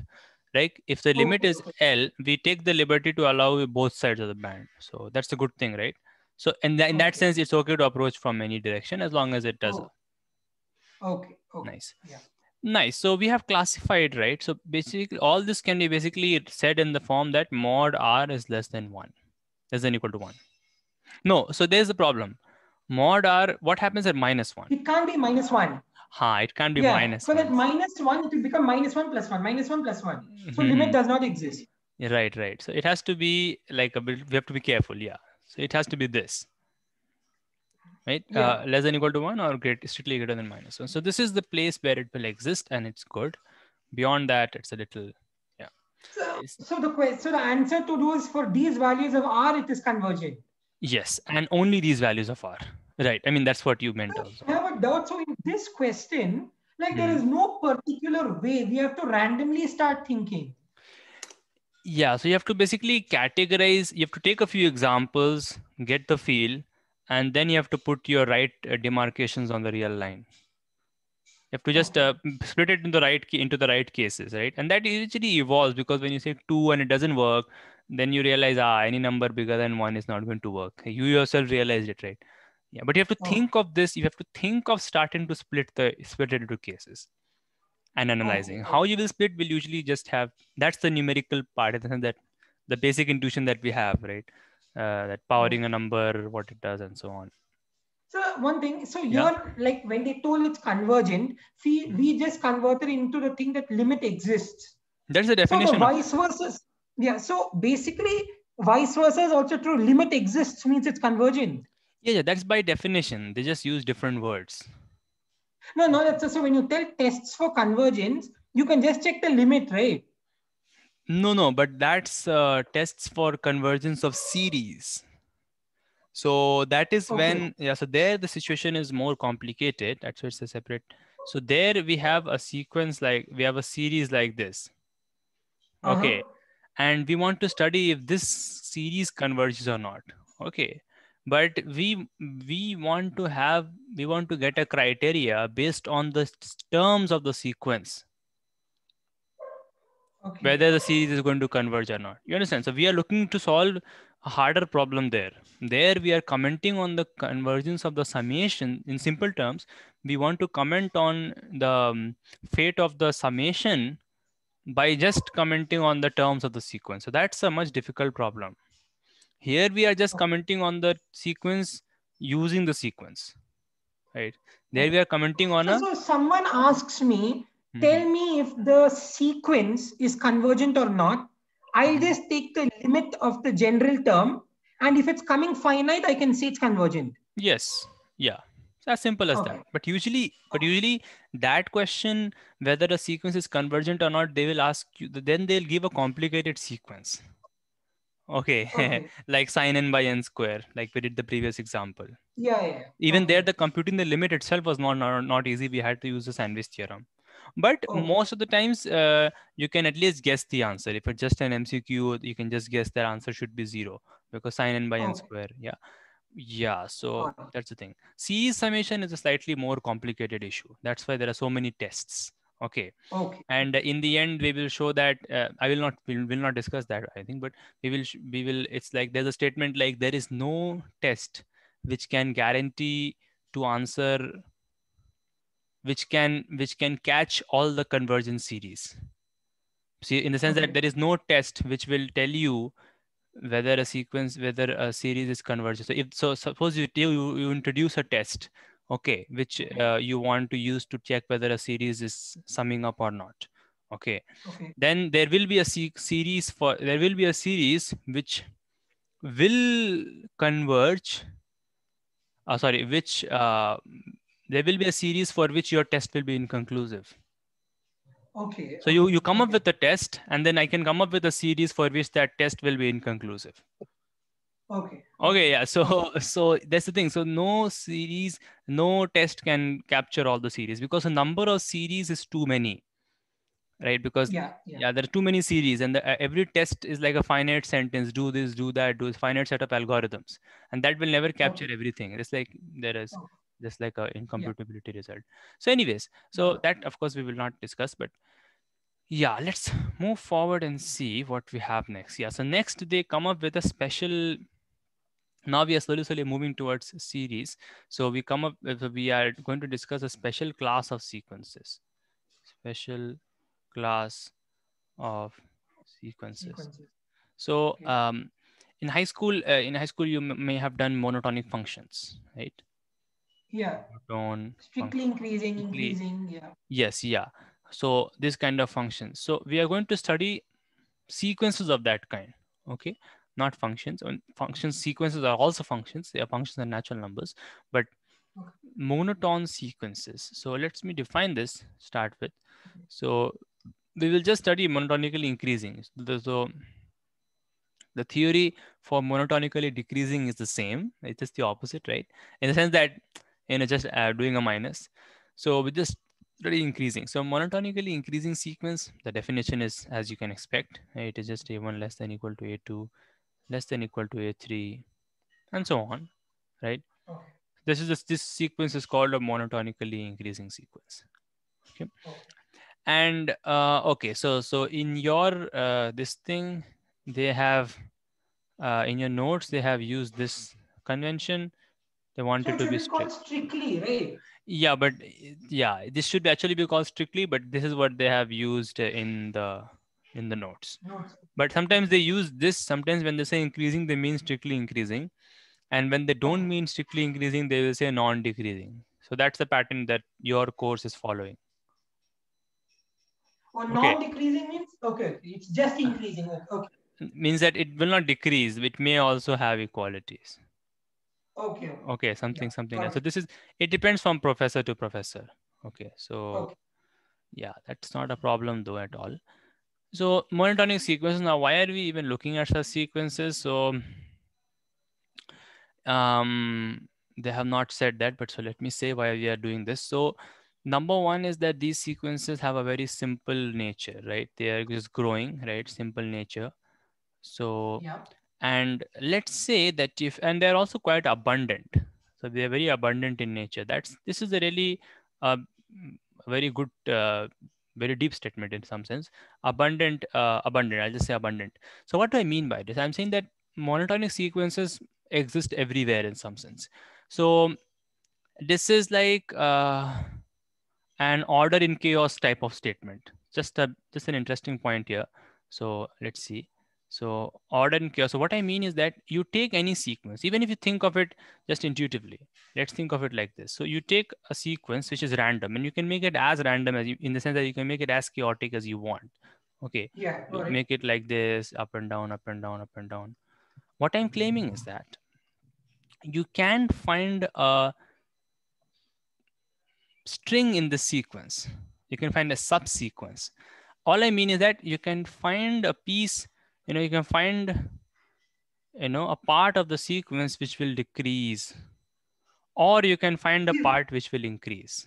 right? If the limit is oh, L, we take the liberty to allow both sides of the band. So that's a good thing, right? So in, th- in okay. that sense, it's okay to approach from any direction as long as it does. Oh. Okay. okay. Nice. Yeah. Nice. So we have classified, right? So basically, all this can be basically said in the form that mod r is less than one, less than equal to one. No, so there's a problem. Mod r, what happens at minus one? It can't be minus one. Ha, it can't be yeah. minus. So that minus one, it will become minus one plus one, minus one plus one. So mm-hmm. limit does not exist. Right, right. So it has to be like a bit, we have to be careful. Yeah. So it has to be this right? Uh, yeah. Uh, less than equal to one or great, strictly greater than minus one. So this is the place where it will exist and it's good. Beyond that, it's a little, yeah. So, so the question, so the answer to those for these values of R, it is convergent. Yes, and only these values of R. Right. I mean, that's what you meant. I also. have a doubt. So in this question, like there is hmm. no particular way we have to randomly start thinking. Yeah. So you have to basically categorize, you have to take a few examples, get the feel, and then you have to put your right uh, demarcations on the real line you have to just uh, split it in the right into the right cases right and that usually evolves because when you say two and it doesn't work then you realize ah any number bigger than one is not going to work you yourself realized it right yeah but you have to oh. think of this you have to think of starting to split the split it into cases and oh, analyzing oh. how you will split will usually just have that's the numerical part that the basic intuition that we have right uh, that oh. powering a number, what it does, and so on. So one thing, so you're yeah. like when they told it's convergent, we hmm. we just converted into the thing that limit exists. That's the definition. So the vice versa. Yeah. So basically, vice versa is also true. Limit exists means it's convergent. Yeah, yeah, that's by definition. They just use different words. No, no, that's so when you tell tests for convergence, you can just check the limit, right? No, no, but that's uh, tests for convergence of series. So that is okay. when, yeah, so there the situation is more complicated. That's where it's a separate. So there we have a sequence like, we have a series like this. Uh-huh. Okay. And we want to study if this series converges or not. Okay. But we, we want to have, we want to get a criteria based on the terms of the sequence okay. whether the series is going to converge or not. You understand? So we are looking to solve a harder problem there. There we are commenting on the convergence of the summation in simple terms. We want to comment on the um, fate of the summation by just commenting on the terms of the sequence. So that's a much difficult problem. Here we are just commenting on the sequence using the sequence, right? There we are commenting on so, a. So someone asks me Mm-hmm. Tell me if the sequence is convergent or not. I'll mm-hmm. just take the limit of the general term. And if it's coming finite, I can say it's convergent. Yes. Yeah. It's as simple as okay. that. But usually, but usually that question, whether a sequence is convergent or not, they will ask you, then they'll give a complicated sequence. Okay. okay. (laughs) like sine n by n square, like we did the previous example. Yeah. yeah. Even okay. there, the computing the limit itself was not, not, not easy. We had to use the sandwich theorem but oh. most of the times uh, you can at least guess the answer if it's just an mcq you can just guess that answer should be zero because sine n by oh. n square yeah yeah so oh. that's the thing C summation is a slightly more complicated issue that's why there are so many tests okay okay and in the end we will show that uh, i will not We will not discuss that i think but we will we will it's like there's a statement like there is no test which can guarantee to answer which can which can catch all the convergence series. See, in the sense okay. that there is no test which will tell you whether a sequence whether a series is convergent. So if so, suppose you you, you introduce a test, okay, which uh, you want to use to check whether a series is summing up or not. Okay. okay. Then there will be a series for there will be a series which will converge. Uh, sorry, which uh, there will be a series for which your test will be inconclusive okay so you you come up with a test and then i can come up with a series for which that test will be inconclusive okay okay yeah so so that's the thing so no series no test can capture all the series because the number of series is too many right because yeah, yeah, yeah. there are too many series and the, uh, every test is like a finite sentence do this do that do a finite set of algorithms and that will never capture okay. everything it's like there is okay just like a incomputability yeah. result. So anyways, so mm-hmm. that of course we will not discuss, but yeah, let's move forward and see what we have next. Yeah, so next they come up with a special now we are slowly slowly moving towards series so we come up uh, we are going to discuss a special class of sequences special class of sequences, sequences. so um, in high school uh, in high school you may have done monotonic functions right yeah strictly increasing increasing yeah yes yeah so this kind of functions so we are going to study sequences of that kind okay not functions Functions function sequences are also functions they are functions and natural numbers but monotone sequences so let me define this start with so we will just study monotonically increasing so the theory for monotonically decreasing is the same it's just the opposite right in the sense that and just uh, doing a minus. So we're just really increasing. So monotonically increasing sequence, the definition is as you can expect, it is just a1 less than equal to a2, less than equal to a3, and so on, right? Okay. This is just, this sequence is called a monotonically increasing sequence. Okay. okay. And uh, okay, so so in your uh, this thing, they have uh, in your notes they have used this convention they wanted so to be strict. strictly, right? Yeah, but yeah, this should actually be called strictly, but this is what they have used in the in the notes. notes. But sometimes they use this. Sometimes when they say increasing, they mean strictly increasing, and when they don't mean strictly increasing, they will say non-decreasing. So that's the pattern that your course is following. Or non-decreasing means okay, it's just uh, increasing. Okay. Means that it will not decrease. It may also have equalities. Okay. Okay, something, yeah. something. Else. So this is, it depends from professor to professor. Okay, so okay. yeah, that's not a problem though at all. So monotonic sequences, now why are we even looking at such sequences? So um, they have not said that, but so let me say why we are doing this. So number one is that these sequences have a very simple nature, right? They are just growing, right? Simple nature. So yeah. And let's say that if, and they're also quite abundant. So they're very abundant in nature. That's, this is a really uh, very good, uh, very deep statement in some sense. Abundant, uh, abundant, I'll just say abundant. So what do I mean by this? I'm saying that monotonic sequences exist everywhere in some sense. So this is like uh, an order in chaos type of statement. Just a just an interesting point here. So let's see. So order and chaos. So what I mean is that you take any sequence, even if you think of it just intuitively, let's think of it like this. So you take a sequence which is random and you can make it as random as you, in the sense that you can make it as chaotic as you want. Okay. Yeah. Right. Make it like this, up and down, up and down, up and down. What I'm claiming is that you can find a string in the sequence. You can find a subsequence. All I mean is that you can find a piece you know, you can find, you know, a part of the sequence which will decrease, or you can find a part which will increase.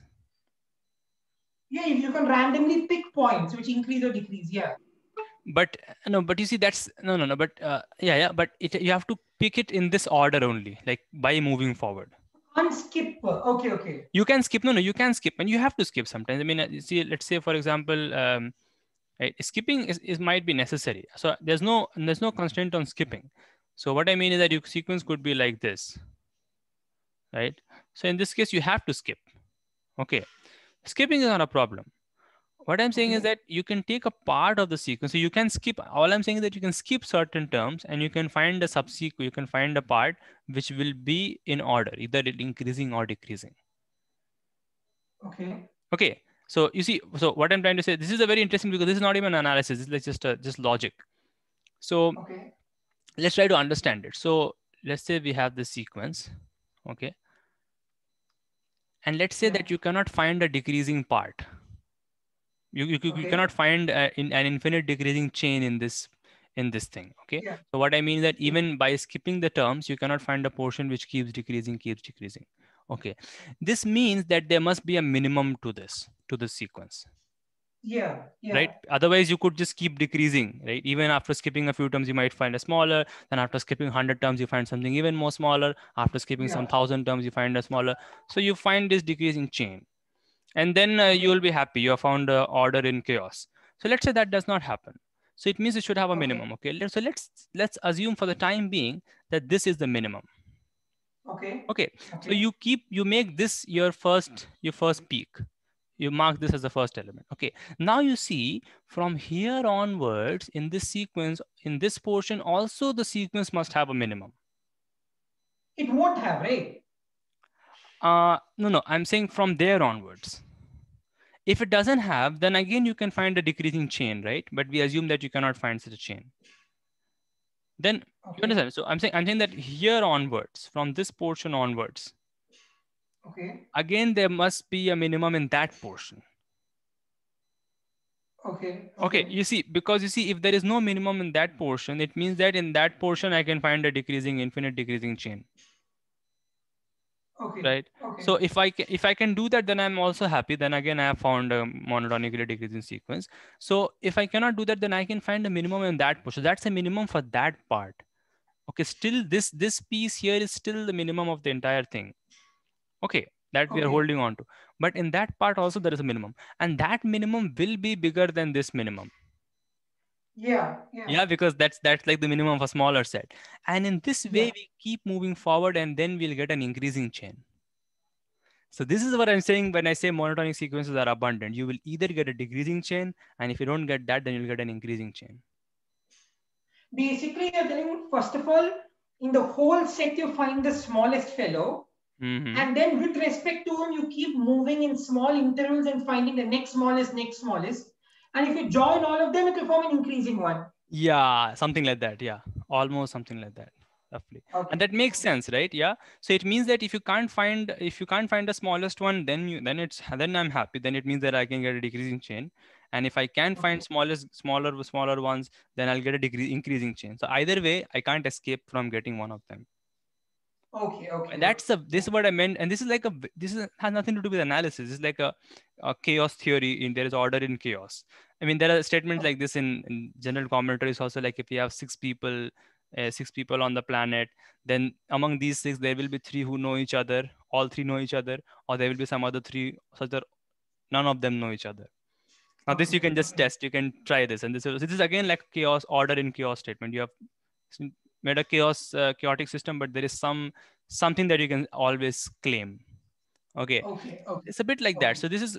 Yeah, you can randomly pick points which increase or decrease. Yeah. But no, but you see, that's no, no, no. But uh, yeah, yeah. But it, you have to pick it in this order only, like by moving forward can skip. Okay, okay. You can skip. No, no, you can skip, and you have to skip sometimes. I mean, uh, see, let's say for example, um, right? Eh, skipping is, is might be necessary. So there's no there's no constraint on skipping. So what I mean is that your sequence could be like this, right? So in this case, you have to skip. Okay, skipping is not a problem. What I'm saying is that you can take a part of the sequence. So you can skip, all I'm saying is that you can skip certain terms and you can find a subsequent, you can find a part which will be in order, either increasing or decreasing. Okay. Okay. So you see, so what I'm trying to say, this is a very interesting because this is not even analysis. It's is just a, uh, just logic. So okay. let's try to understand it. So let's say we have this sequence, okay. And let's say yeah. that you cannot find a decreasing part. You, you, okay. you cannot find a, uh, in, an infinite decreasing chain in this in this thing okay yeah. so what i mean is that even by skipping the terms you cannot find a portion which keeps decreasing keeps decreasing Okay, this means that there must be a minimum to this, to the sequence. Yeah, yeah, Right. Otherwise, you could just keep decreasing, right? Even after skipping a few terms, you might find a smaller. Then after skipping 100 terms, you find something even more smaller. After skipping yeah. some thousand terms, you find a smaller. So you find this decreasing chain. And then uh, you will be happy. You have found uh, order in chaos. So let's say that does not happen. So it means you should have a minimum. Okay. So let's let's assume for the time being that this is the minimum. Okay. okay. okay. So you keep, you make this your first, your first peak. You mark this as the first element. Okay. Now you see from here onwards in this sequence, in this portion, also the sequence must have a minimum. It won't have, right? Uh, no, no, I'm saying from there onwards. If it doesn't have, then again, you can find a decreasing chain, right? But we assume that you cannot find such a chain. Then okay. you understand. So I'm saying I'm saying that here onwards, from this portion onwards. Okay. Again, there must be a minimum in that portion. Okay, okay. Okay. You see, because you see, if there is no minimum in that portion, it means that in that portion, I can find a decreasing, infinite decreasing chain. Okay. Right. Okay. So if I can, if I can do that, then I'm also happy. Then again, I have found a monotonically decreasing sequence. So if I cannot do that, then I can find a minimum in that So That's a minimum for that part. Okay. Still, this this piece here is still the minimum of the entire thing. Okay. That okay. we are holding on to. But in that part also there is a minimum, and that minimum will be bigger than this minimum yeah, yeah yeah because that's that's like the minimum of a smaller set and in this way yeah. we keep moving forward and then we'll get an increasing chain so this is what i'm saying when i say monotonic sequences are abundant you will either get a decreasing chain and if you don't get that then you'll get an increasing chain basically you're telling first of all in the whole set you find the smallest fellow Mm-hmm. And then with respect to him, you keep moving in small intervals and finding the next smallest, next smallest. And if you join all of them, it will form an increasing one. Yeah, something like that. Yeah, almost something like that. Roughly. Okay. And that makes sense, right? Yeah. So it means that if you can't find if you can't find the smallest one, then you then it's then I'm happy. Then it means that I can get a decreasing chain. And if I can okay. find smallest smaller smaller ones, then I'll get a degree increasing chain. So either way, I can't escape from getting one of them okay okay that's the this is what i meant and this is like a this is has nothing to do with analysis it's like a, a chaos theory in there is order in chaos i mean there are statements like this in, in general commentaries also like if you have six people uh, six people on the planet then among these six there will be three who know each other all three know each other or there will be some other three such that none of them know each other now this you can just test you can try this and this, is this is again like chaos order in chaos statement you have made a chaos uh, chaotic system but there is some something that you can always claim okay, okay, okay. it's a bit like okay. that so this is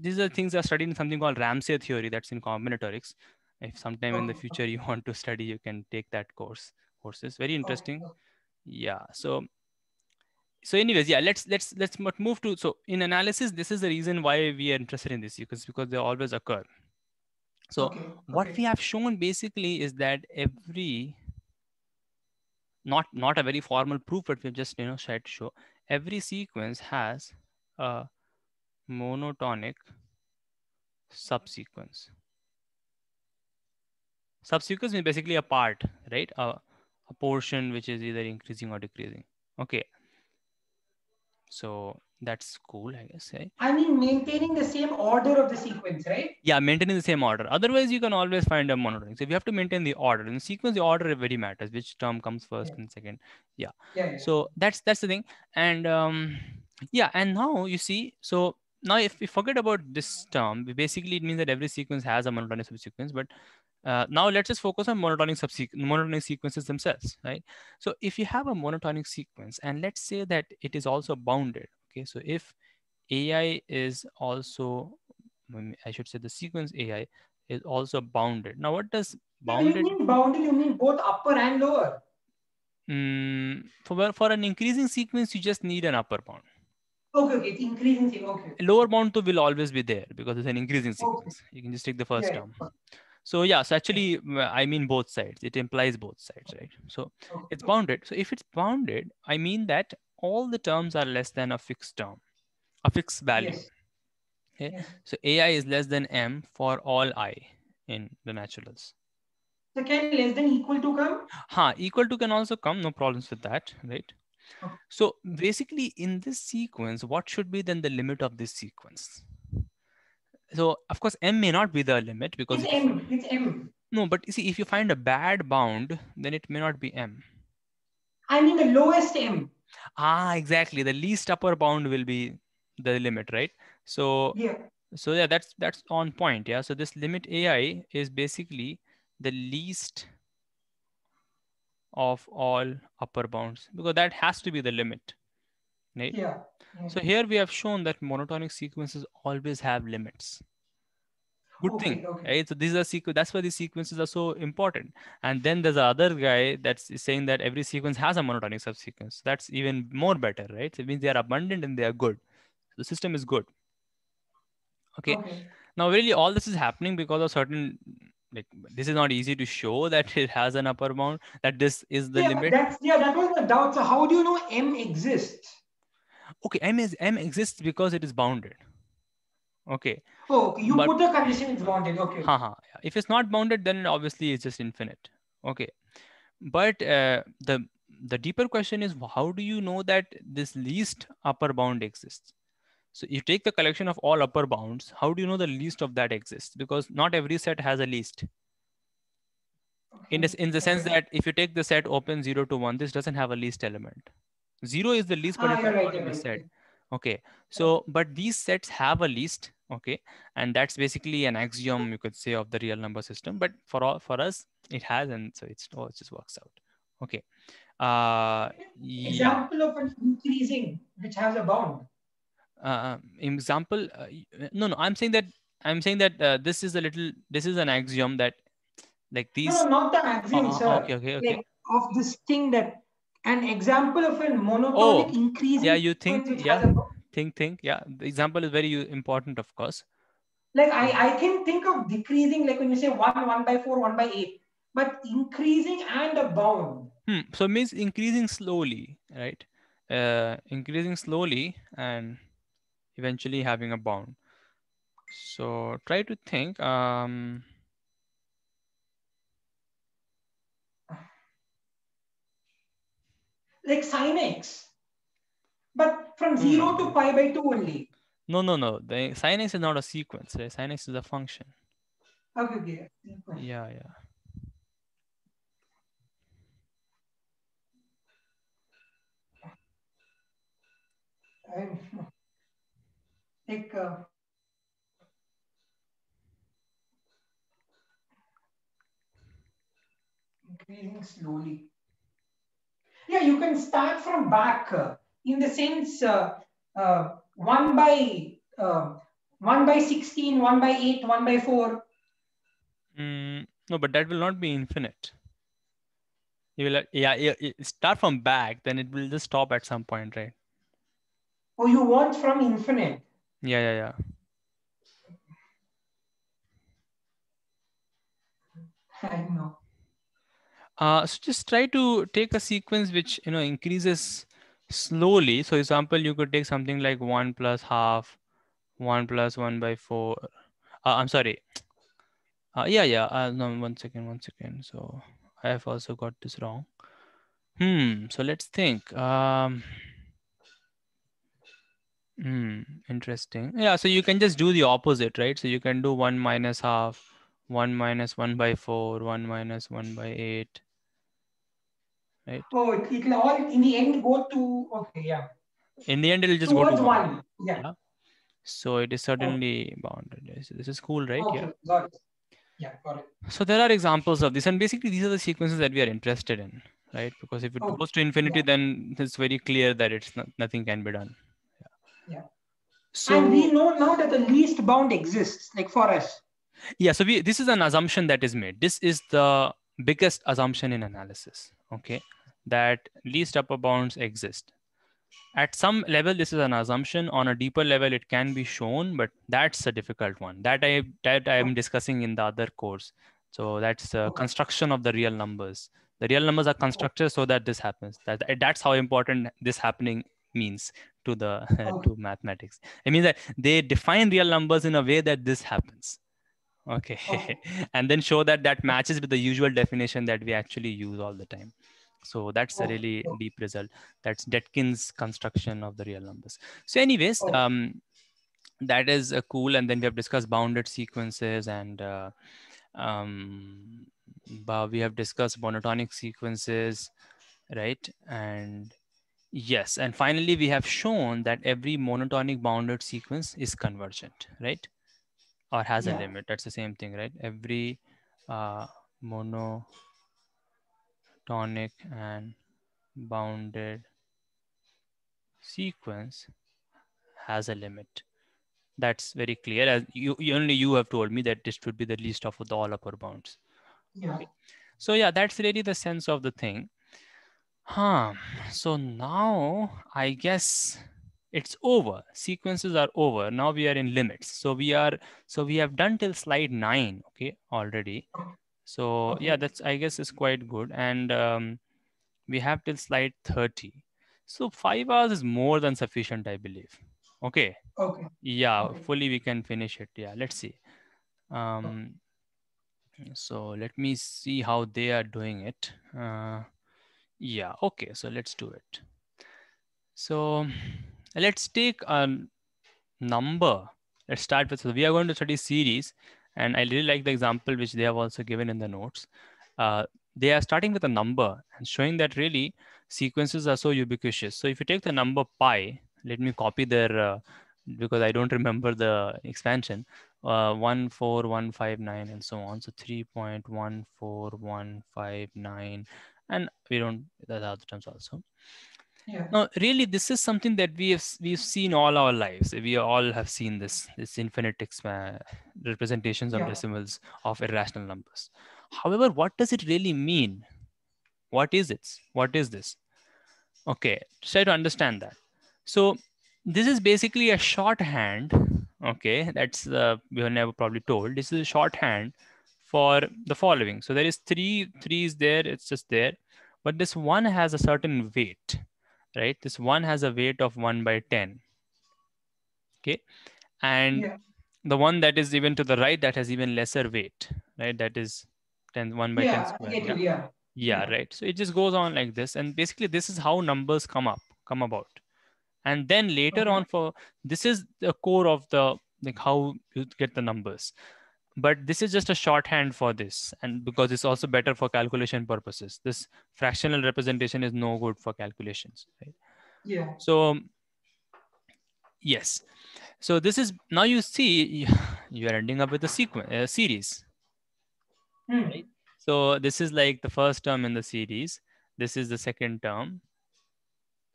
these are things i studied in something called ramsey theory that's in combinatorics if sometime in the oh, future you want to study you can take that course courses very oh, interesting yeah so so anyways yeah let's let's let's move to so in analysis this is the reason why we are interested in this because because they always occur so okay, what okay. we have shown basically is that every not not a very formal proof, but we've just you know tried to show every sequence has a monotonic subsequence. Subsequence means basically a part, right? A, a portion which is either increasing or decreasing. Okay. So that's cool i guess right? i mean maintaining the same order of the sequence right yeah maintaining the same order otherwise you can always find a monitoring so if you have to maintain the order in the sequence the order really matters which term comes first yeah. and second yeah. yeah. yeah so that's that's the thing and um yeah and now you see so now if we forget about this term basically it means that every sequence has a monotonic subsequence but uh, now let's just focus on monotonic subsequence monotonic sequences themselves right so if you have a monotonic sequence and let's say that it is also bounded okay so if ai is also mm, i should say the sequence ai is also bounded now what does bounded you mean bounded you mean both upper and lower mm, for, for an increasing sequence you just need an upper bound okay okay it's increasing okay lower bound too will always be there because it's an increasing sequence okay. you can just take the first yeah. term so yeah so actually mm, i mean both sides it implies both sides right so it's bounded so if it's bounded i mean that all the terms are less than a fixed term, a fixed value. Yes. Okay. Yeah. So AI is less than M for all I in the naturals. So can less than equal to come? Ha, equal to can also come. No problems with that, right? Oh. So basically in this sequence, what should be then the limit of this sequence? So of course, M may not be the limit because- It's M, it's M. No, but you see, if you find a bad bound, then it may not be M. I mean the lowest M ah exactly the least upper bound will be the limit right so yeah so yeah that's that's on point yeah so this limit ai is basically the least of all upper bounds because that has to be the limit right yeah so here we have shown that monotonic sequences always have limits good oh, thing okay. right so these are sequ- that's why these sequences are so important and then there's another guy that's saying that every sequence has a monotonic subsequence that's even more better right so it means they are abundant and they are good the system is good okay. okay. now really all this is happening because of certain like this is not easy to show (laughs) that it has an upper bound that this is the yeah, limit that's yeah that was the doubt so how do you know m exists okay m is m exists because it is bounded okay oh you but, put the condition it's bounded okay ha, ha, if it's not bounded then obviously it's just infinite okay but uh, the the deeper question is how do you know that this least upper bound exists so you take the collection of all upper bounds how do you know the least of that exists because not every set has a least in this in the sense that if you take the set open 0 to 1 this doesn't have a least element 0 is the least ah, particular right, right, set Okay, so, but these sets have a list, okay? And that's basically an axiom, you could say, of the real number system. But for all, for us, it has, and so it's, oh, it just works out. Okay. Uh, example of an increasing, which has a bound. Uh, um, example, uh, no, no, I'm saying that, I'm saying that uh, this is a little, this is an axiom that like these. No, no not the axiom, uh, sir. Okay, okay, okay. Like, of this thing that an example of a monotonic oh, increase. Yeah, you think, yeah, think, think. Yeah, the example is very important, of course. Like I, I can think of decreasing, like when you say 1, 1 by 4, 1 by 8, but increasing and a bound. Hmm. So it means increasing slowly, right? Uh, increasing slowly and eventually having a bound. So try to think. Um, like sine x. But from 0 mm-hmm. to pi by 2 only. No, no, no. The sine x is not a sequence. Right? Sine x is a function. Okay, okay. Yeah, yeah. like uh, increasing slowly. Yeah, you can start from back uh, in the sense uh, uh, 1 by 1 by 16, 1 by 8, 1 by 4. Mm, no, but that will not be infinite. You will, yeah, start from back, then it will just stop at some point, right? Oh, you want from infinite? Yeah, yeah, yeah. (laughs) I know. Uh, so just try to take a sequence which you know increases slowly. So example, you could take something like one plus half, one plus one by four. Uh, I'm sorry. Uh, yeah, yeah. Uh, no, one second, one second. So I have also got this wrong. Hmm. So let's think. Um, hmm. Interesting. Yeah. So you can just do the opposite, right? So you can do one minus half, one minus one by four, one minus one by eight right? Oh, it, it'll all in the end go to okay, yeah. In the end, it'll just Towards go to one. one. Yeah. yeah. So it is certainly oh. bounded. This is cool, right? Okay, yeah. Yeah, got it. So there are examples of this, and basically these are the sequences that we are interested in, right? Because if it oh, goes to infinity, yeah. then it's very clear that it's not, nothing can be done. Yeah. yeah. So and we know now that the least bound exists, like for us. Yeah. So we this is an assumption that is made. This is the biggest assumption in analysis. Okay that least upper bounds exist. At some level, this is an assumption. On a deeper level, it can be shown, but that's a difficult one. That I that I am discussing in the other course. So that's the construction of the real numbers. The real numbers are constructed so that this happens. That that's how important this happening means to the (laughs) to mathematics. I mean that they define real numbers in a way that this happens. Okay, (laughs) and then show that that matches with the usual definition that we actually use all the time. So that's a really oh, deep result. That's Detkin's construction of the real numbers. So anyways, oh. um, that is uh, cool. And then we have discussed bounded sequences and uh, um, we have discussed monotonic sequences, right? And yes, and finally we have shown that every monotonic bounded sequence is convergent, right? Or has yeah. a limit. That's the same thing, right? Every uh, mono tonic and bounded sequence has a limit. That's very clear. As you, only you have told me that this would be the least of the all upper bounds. Yeah. Okay. So yeah, that's really the sense of the thing. Huh. So now I guess it's over. Sequences are over. Now we are in limits. So we are so we have done till slide nine, okay, already. So okay. yeah, that's I guess is quite good. And um, we have till slide 30. So five hours is more than sufficient, I believe. Okay. Okay. Yeah, okay. fully we can finish it. Yeah, let's see. Um, So let me see how they are doing it. Uh, yeah, okay, so let's do it. So let's take a number. Let's start with, so we are going to study series and I really like the example which they have also given in the notes. Uh, they are starting with a number and showing that really sequences are so ubiquitous. So if you take the number pi, let me copy their, uh, because I don't (laughs) remember the expansion, uh, 14159 and so on. So 3.14159, and we don't, the other terms also yeah. Now, really, this is something that we have we've seen all our lives. We all have seen this this infinite exp- representations of yeah. decimals of irrational numbers. However, what does it really mean? What is it? What is this? Okay, try to understand that. So this is basically a shorthand. Okay, that's uh, we were never probably told. This is a shorthand for the following. So there is three threes there. It's just there, but this one has a certain weight right? This one has a weight of one by 10. Okay. And yeah. the one that is even to the right that has even lesser weight, right? That is 10, one by yeah, 10 square. Yeah. yeah. yeah, right. So it just goes on like this. And basically this is how numbers come up, come about. And then later okay. on for, this is the core of the, like how you get the numbers but this is just a shorthand for this and because it's also better for calculation purposes this fractional representation is no good for calculations right yeah so yes so this is now you see (laughs) you are ending up with a sequence a series hmm. right? so this is like the first term in the series this is the second term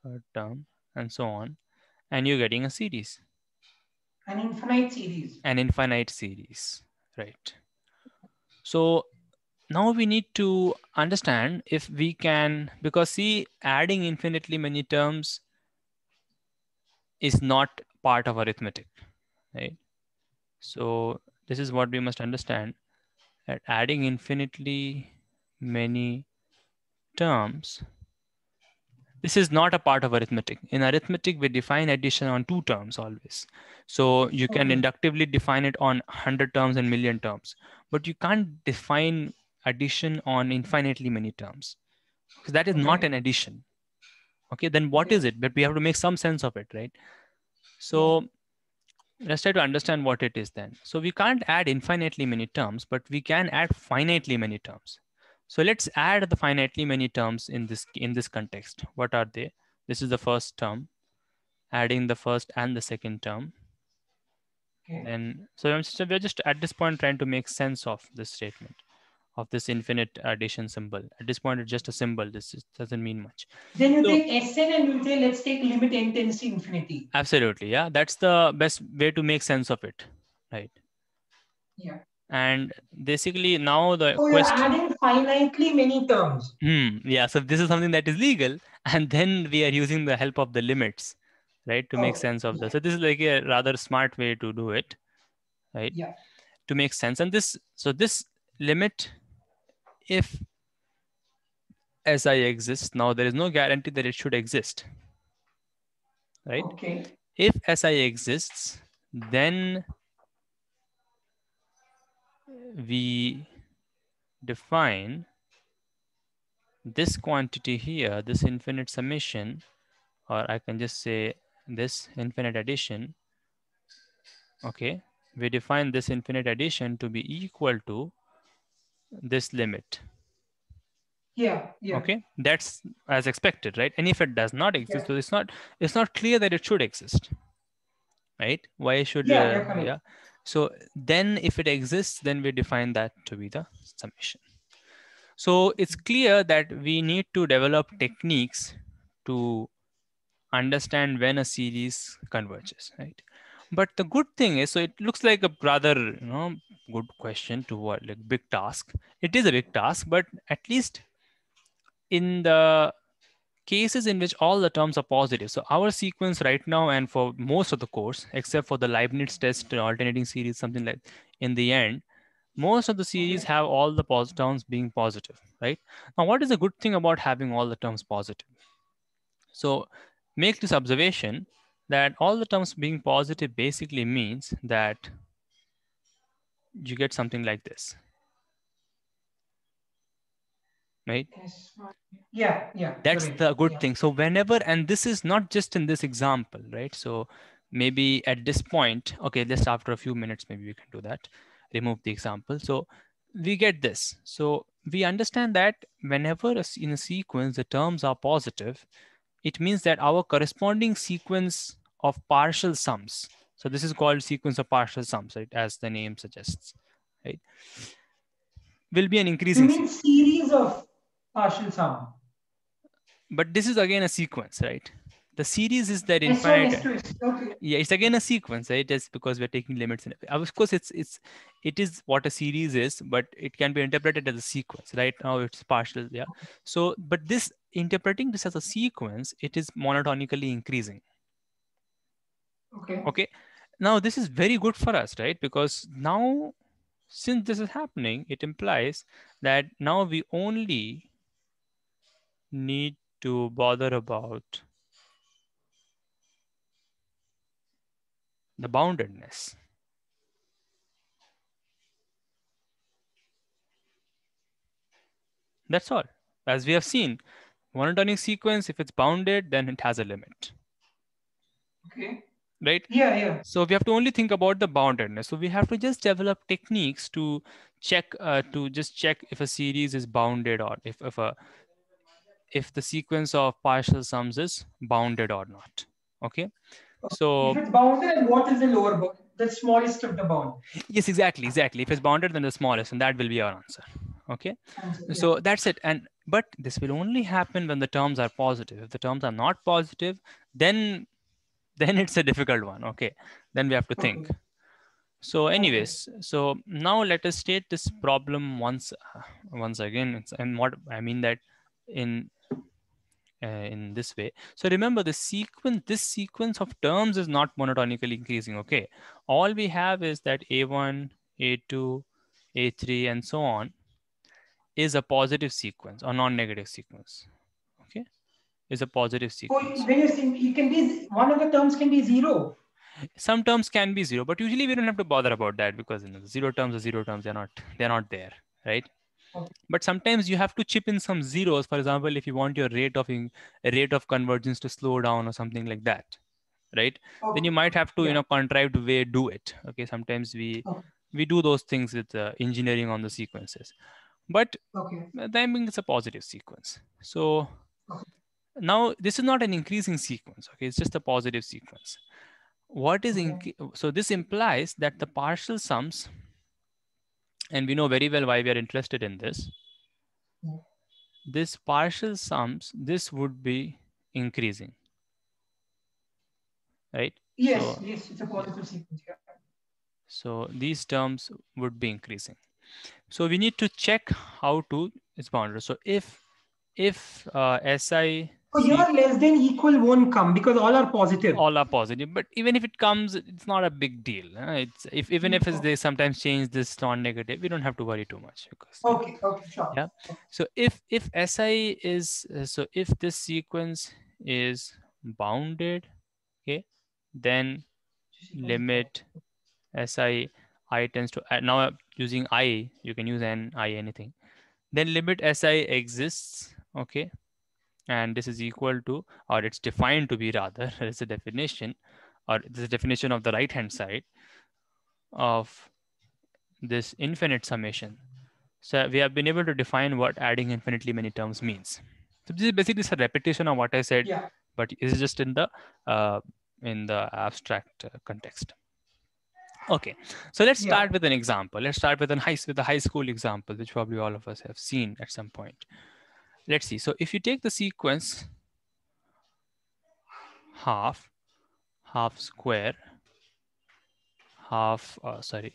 third term and so on and you're getting a series an infinite series an infinite series right? So now we need to understand if we can, because see, adding infinitely many terms is not part of arithmetic, right? So this is what we must understand that adding infinitely many terms this is not a part of arithmetic. In arithmetic, we define addition on two terms always. So you can okay. Hmm. inductively define it on 100 terms and million terms, but you can't define addition on infinitely many terms because that is okay. not an addition. Okay, then what is it? But we have to make some sense of it, right? So let's try to understand what it is then. So we can't add infinitely many terms, but we can add finitely many terms. So let's add the finitely many terms in this, in this context. What are they? This is the first term, adding the first and the second term. Okay. And so, so we're just at this point trying to make sense of this statement of this infinite addition symbol. At this point, it's just a symbol. This is, doesn't mean much. Then you so, take Sn and you say, let's take limit n tends to infinity. Absolutely. Yeah. That's the best way to make sense of it. Right. Yeah and basically now the so question, you're adding finitely many terms hmm, yeah so this is something that is legal (laughs) and then we are using the help of the limits right to oh, make sense of yeah. this so this is like a rather smart way to do it right yeah to make sense and this so this limit if si exists now there is no guarantee that it should exist right okay if si exists then we define this quantity here, this infinite summation, or I can just say this infinite addition, okay, we define this infinite addition to be equal to this limit. Yeah, yeah. Okay, that's as expected, right? And if it does not exist, yeah. so it's not it's not clear that it should exist, right? Why should yeah? Uh, yeah so then if it exists, then we define that to be the summation. So it's clear that we need to develop techniques to understand when a series converges, right? But the good thing is, so it looks like a rather you know, good question to what like big task. It is a big task, but at least in the cases in which all the terms are positive. So our sequence right now and for most of the course, except for the Leibniz test alternating series, something like in the end, most of the series have all the positive terms being positive, right? Now, what is a good thing about having all the terms positive? So make this observation that all the terms being positive basically means that you get something like this right yeah yeah that's right. the good yeah. thing so whenever and this is not just in this example right so maybe at this point okay just after a few minutes maybe we can do that remove the example so we get this so we understand that whenever in a sequence the terms are positive it means that our corresponding sequence of partial sums so this is called sequence of partial sums right as the name suggests right will be an increasing series of partial sum. But this is again a sequence, right? The series is that infinite. S1, S2, S2. Yeah, it's again a sequence, right? It's because we're taking limits. In Of course, it's it's it is what a series is, but it can be interpreted as a sequence. Right now, it's partial. Yeah. So, but this interpreting this as a sequence, it is monotonically increasing. Okay. Okay. Now this is very good for us, right? Because now since this is happening, it implies that now we only need to bother about the boundedness. That's all. As we have seen, monotonic sequence, if it's bounded, then it has a limit. Okay. Right? Yeah, yeah. So we have to only think about the boundedness. So we have to just develop techniques to check, uh, to just check if a series is bounded or if, if a if the sequence of partial sums is bounded or not. Okay. Uh, so if it's bounded, what is the lower bound? The smallest of the bound. Yes, exactly, exactly. If it's bounded, then the smallest, and that will be our answer. Okay. So that's it. And but this will only happen when the terms are positive. If the terms are not positive, then then it's a difficult one. Okay. Then we have to think. Okay. So anyways, so now let us state this problem once, once again, it's, and what I mean that in uh, in this way. So remember the sequence, this sequence of terms is not monotonically increasing, okay? All we have is that A1, A2, A3, and so on is a positive sequence or non-negative sequence, okay? Is a positive sequence. So it can be, one of the terms can be zero. Some terms can be zero, but usually we don't have to bother about that because you know, zero terms or zero terms, they're not, they're not there, right? but sometimes you have to chip in some zeros for example if you want your rate of rate of convergence to slow down or something like that right then you oh, might have to yeah. you know contrived way do it okay sometimes we oh. we do those things with uh, engineering on the sequences but okay. then it's a positive sequence so okay. now this is not an increasing sequence okay it's just a positive sequence what is okay. so this implies that the partial sums and we know very well why we are interested in this, this partial sums, this would be increasing, right? Yes, so, yes, it's a positive sequence. Yeah. So these terms would be increasing. So we need to check how to its boundary. So if if uh, SI so here less than equal won't come because all are positive. All are positive, but even if it comes, it's not a big deal. It's if even if they sometimes change this non-negative, we don't have to worry too much. Because, okay, okay, sure. Yeah. So if if SI is so if this sequence is bounded, okay, then limit SI i tends to uh, now using i you can use n i anything then limit si exists okay and this is equal to or it's defined to be rather it's (laughs) a definition or this definition of the right hand side of this infinite summation so we have been able to define what adding infinitely many terms means so this is basically a repetition of what i said yeah. but it's just in the uh, in the abstract uh, context okay so let's yeah. start with an example let's start with an high with a high school example which probably all of us have seen at some point let's see. So if you take the sequence half, half square, half, uh, sorry,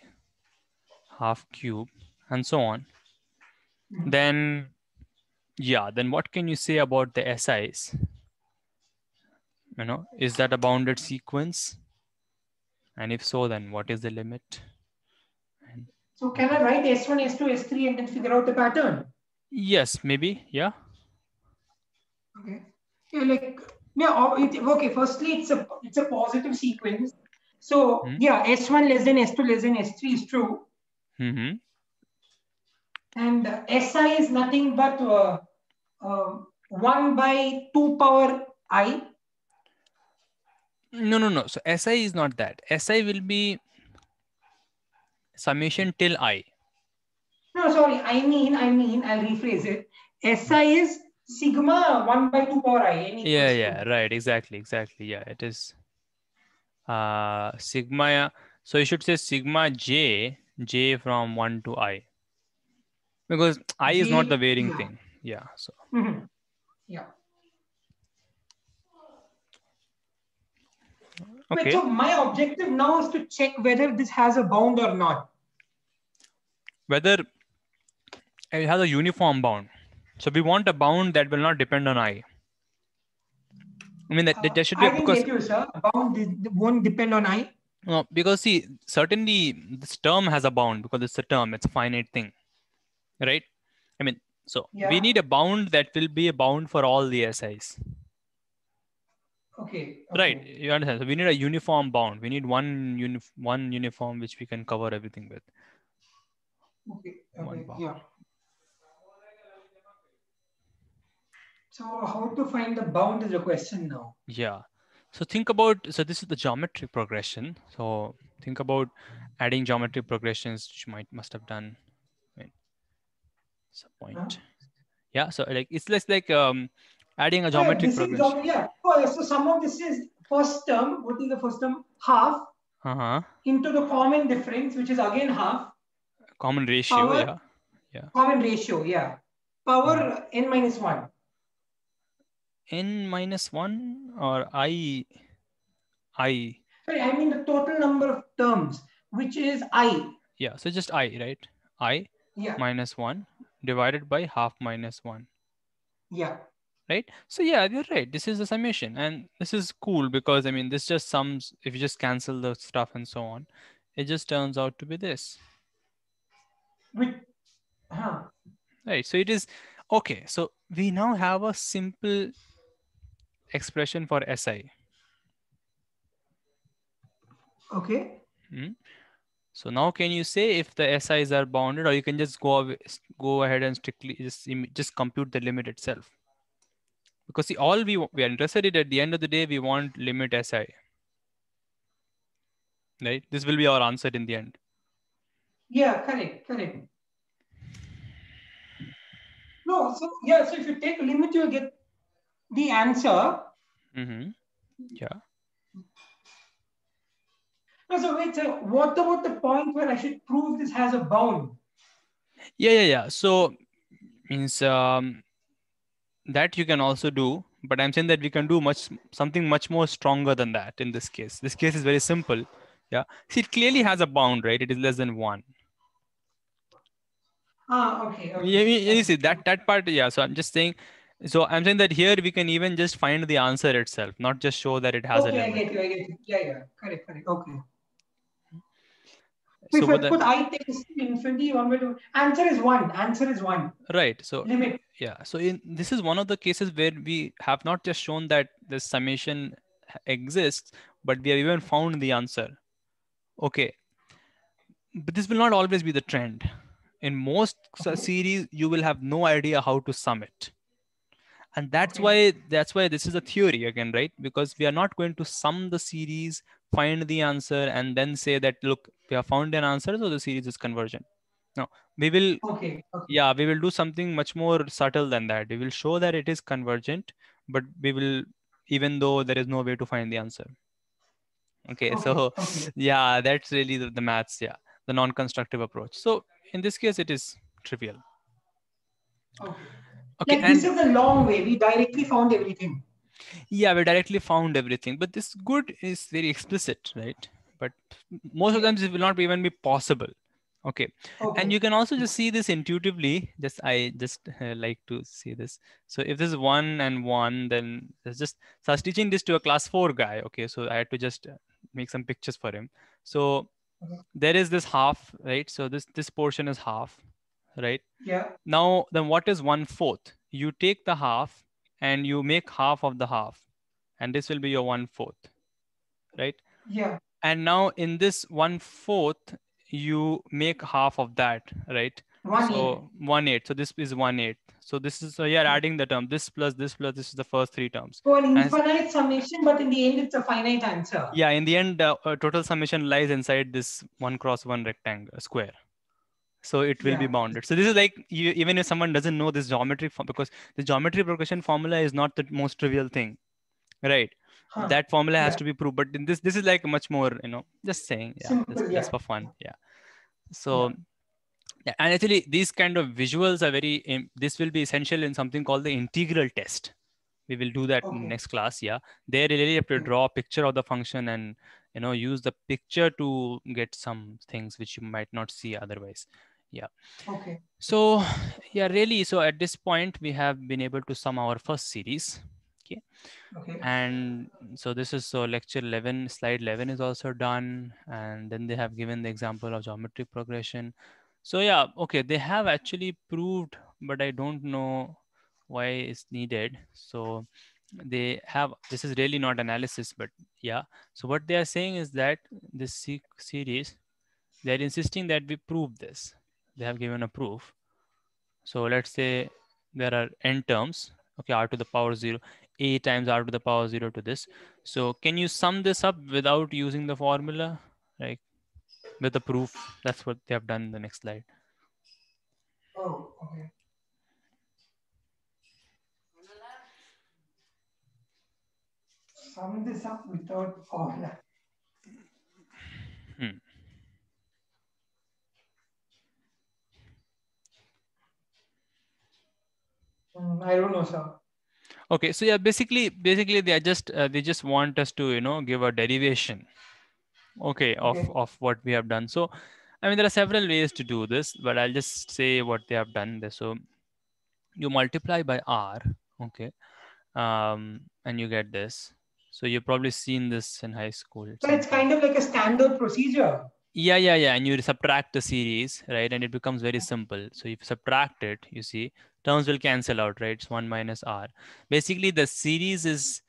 half cube, and so on, mm-hmm. then yeah, then what can you say about the SIs? You know, is that a bounded sequence? And if so, then what is the limit? so can I write S1, S2, S3, and then figure out the pattern? Yes, maybe. Yeah. Okay. Yeah, like yeah. It, okay. Firstly, it's a it's a positive sequence. So mm-hmm. yeah, S one less than S two less than S three is true. Mm-hmm. And uh, SI is nothing but uh, uh, one by two power i. No, no, no. So SI is not that. SI will be summation till i. No, sorry. I mean, I mean, I'll rephrase it. SI is sigma 1 by 2 power i. Yeah, yeah, right. Exactly, exactly. Yeah, it is. Uh, sigma. So you should say sigma j, j from 1 to i. Because i j, is not the varying yeah. thing. Yeah, so. Mm-hmm. Yeah. Okay. Wait, so my objective now is to check whether this has a bound or not. Whether it has a uniform bound. So we want a bound that will not depend on i. I mean, that, that should be I didn't because, get you, sir. Bound won't depend on i. No, because see, certainly this term has a bound because it's a term, it's a finite thing, right? I mean, so yeah. we need a bound that will be a bound for all the SIs. Okay, okay. Right. You understand. So we need a uniform bound. We need one uni- one uniform which we can cover everything with. Okay. okay. Yeah. So how to find the bound is a question now. Yeah. So think about, so this is the geometric progression. So think about adding geometric progressions, which you might must have done. Wait, point. Huh? Yeah. So like, it's less like um, adding a geometric yeah, progression. Is, yeah. Oh, so some of this is first term. What is the first term? Half. Uh -huh. Into the common difference, which is again half. Common ratio. Power, yeah. Yeah. Common ratio. Yeah. Power uh -huh. n minus one n minus 1 or i i sorry i mean the total number of terms which is i yeah so just i right i yeah. minus 1 divided by half minus 1 yeah right so yeah you're right this is the summation and this is cool because i mean this just sums if you just cancel the stuff and so on it just turns out to be this which huh. right so it is okay so we now have a simple expression for SI. Okay. Hmm. So now can you say if the SIs are bounded or you can just go away, go ahead and strictly just, just compute the limit itself. Because see, all we, we are interested in at the end of the day, we want limit SI. Right? This will be our answer in the end. Yeah, correct, correct. No, so yeah, so if you take limit, you will get the answer. Mm-hmm. Yeah. No, so wait, so what about the point where I should prove this has a bound? Yeah, yeah, yeah. So means um, that you can also do, but I'm saying that we can do much something much more stronger than that in this case. This case is very simple. Yeah. See, it clearly has a bound, right? It is less than one. Ah, okay. okay. Yeah, you see that that part. Yeah. So I'm just saying so I'm saying that here we can even just find the answer itself, not just show that it has okay, a limit. I get you, I get you. Yeah, yeah, correct, correct. Okay. So, so put I take infinity One to answer is one. Answer is one. Right. So limit. Yeah. So in this is one of the cases where we have not just shown that this summation exists, but we have even found the answer. Okay. But this will not always be the trend. In most okay. series, you will have no idea how to sum it and that's why that's why this is a theory again right because we are not going to sum the series find the answer and then say that look we have found an answer so the series is convergent no we will okay, okay. yeah we will do something much more subtle than that we will show that it is convergent but we will even though there is no way to find the answer okay, okay. so (laughs) yeah that's really the, the maths yeah the non-constructive approach so in this case it is trivial okay okay like, and... this is a long way we directly found everything yeah we directly found everything but this good is very explicit right but most of times it will not even be possible okay. okay. and you can also just see this intuitively just i just uh, like to see this so if this is one and one then it's just so i was teaching this to a class four guy okay so i had to just uh, make some pictures for him so there is this half right so this this portion is half right? Yeah. Now, then what is one fourth? You take the half and you make half of the half, and this will be your one fourth, right? Yeah. And now in this one fourth, you make half of that, right? One so eight. one eight. So this is one eight. So this is so you're adding the term this plus this plus this is the first three terms. So an infinite and, summation, but in the end it's a finite answer. Yeah, in the end, uh, uh, total summation lies inside this one cross one rectangle square so it will yeah. be bounded so this is like you, even if someone doesn't know this geometry form, because the geometry progression formula is not the most trivial thing right huh. that formula yeah. has to be proved but this this is like much more you know just saying yeah, Simple, just, yeah. just for fun yeah so yeah. and actually these kind of visuals are very um, this will be essential in something called the integral test we will do that okay. next class yeah they really have to draw a picture of the function and you know use the picture to get some things which you might not see otherwise yeah okay so yeah really so at this point we have been able to sum our first series okay, okay. and so this is so lecture 11 slide 11 is also done and then they have given the example of geometric progression so yeah okay they have actually proved but i don't know why it's needed so they have this is really not analysis but yeah so what they are saying is that this series they're insisting that we prove this they have given a proof. So let's say there are n terms, okay, r to the power zero, a times r to the power zero to this. So can you sum this up without using the formula? Like with the proof, that's what they have done in the next slide. Oh, okay. Sum this up without formula. I don't know, sir. Okay, so yeah, basically, basically they are just uh, they just want us to you know give a derivation, okay, of okay. of what we have done. So, I mean, there are several ways to do this, but I'll just say what they have done. There. So, you multiply by r, okay, um, and you get this. So you've probably seen this in high school. So it's kind of like a standard procedure. Yeah, yeah, yeah. And you subtract the series, right? And it becomes very simple. So if you subtract it, you see terms will cancel out, right? It's one minus r. Basically, the series is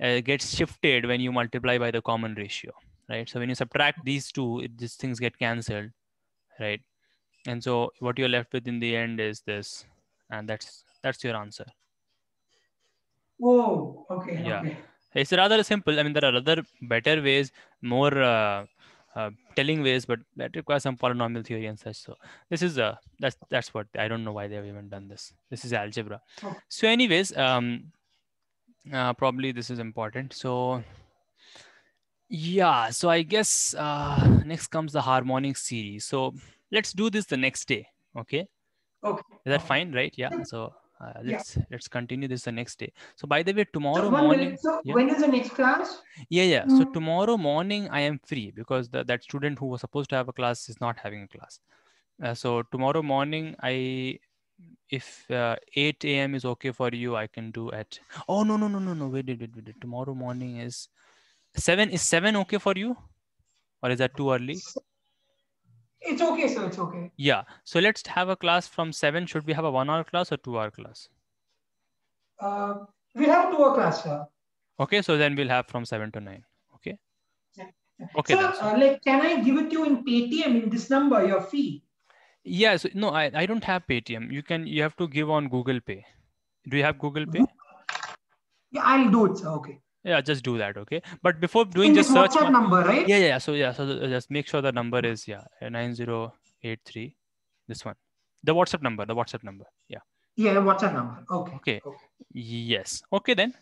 uh, gets shifted when you multiply by the common ratio, right? So when you subtract these two, it, these things get canceled, right? And so what you're left with in the end is this, and that's that's your answer. Whoa. Okay. Yeah. Okay. It's rather simple. I mean, there are other better ways, more uh, uh, telling ways, but that requires some polynomial theory and such. So this is a uh, that's that's what I don't know why they've even done this. This is algebra. Oh. So, anyways, um, uh, probably this is important. So yeah, so I guess uh, next comes the harmonic series. So let's do this the next day. Okay. Okay. Is that fine? Right? Yeah. So uh, let's yeah. let's continue this the next day so by the way tomorrow so morning so yeah. when is the next class yeah yeah mm so tomorrow morning i am free because the, that student who was supposed to have a class is not having a class uh, so tomorrow morning i if uh, 8 a.m is okay for you i can do at oh no no no no no wait wait wait, wait. tomorrow morning is 7 is 7 okay for you or is that too early it's okay, sir. It's okay. Yeah. So let's have a class from seven. Should we have a one-hour class or two-hour class? Uh, we have two-hour class, sir. Okay. So then we'll have from seven to nine. Okay. Yeah. Okay. So, uh, like, can I give it to you in Paytm in this number your fee? Yes. Yeah, so, no, I, I don't have Paytm. You can. You have to give on Google Pay. Do you have Google Pay? Yeah, I'll do it, sir. Okay yeah just do that okay but before doing just search WhatsApp number right yeah yeah so yeah so uh, just make sure the number is yeah uh, 9083 this one the whatsapp number the whatsapp number yeah yeah whatsapp number okay okay, okay. yes okay then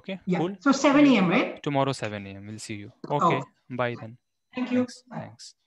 okay yeah. cool so 7 a.m right tomorrow 7 a.m we'll see you oh. okay oh. bye then thank you thanks. thanks.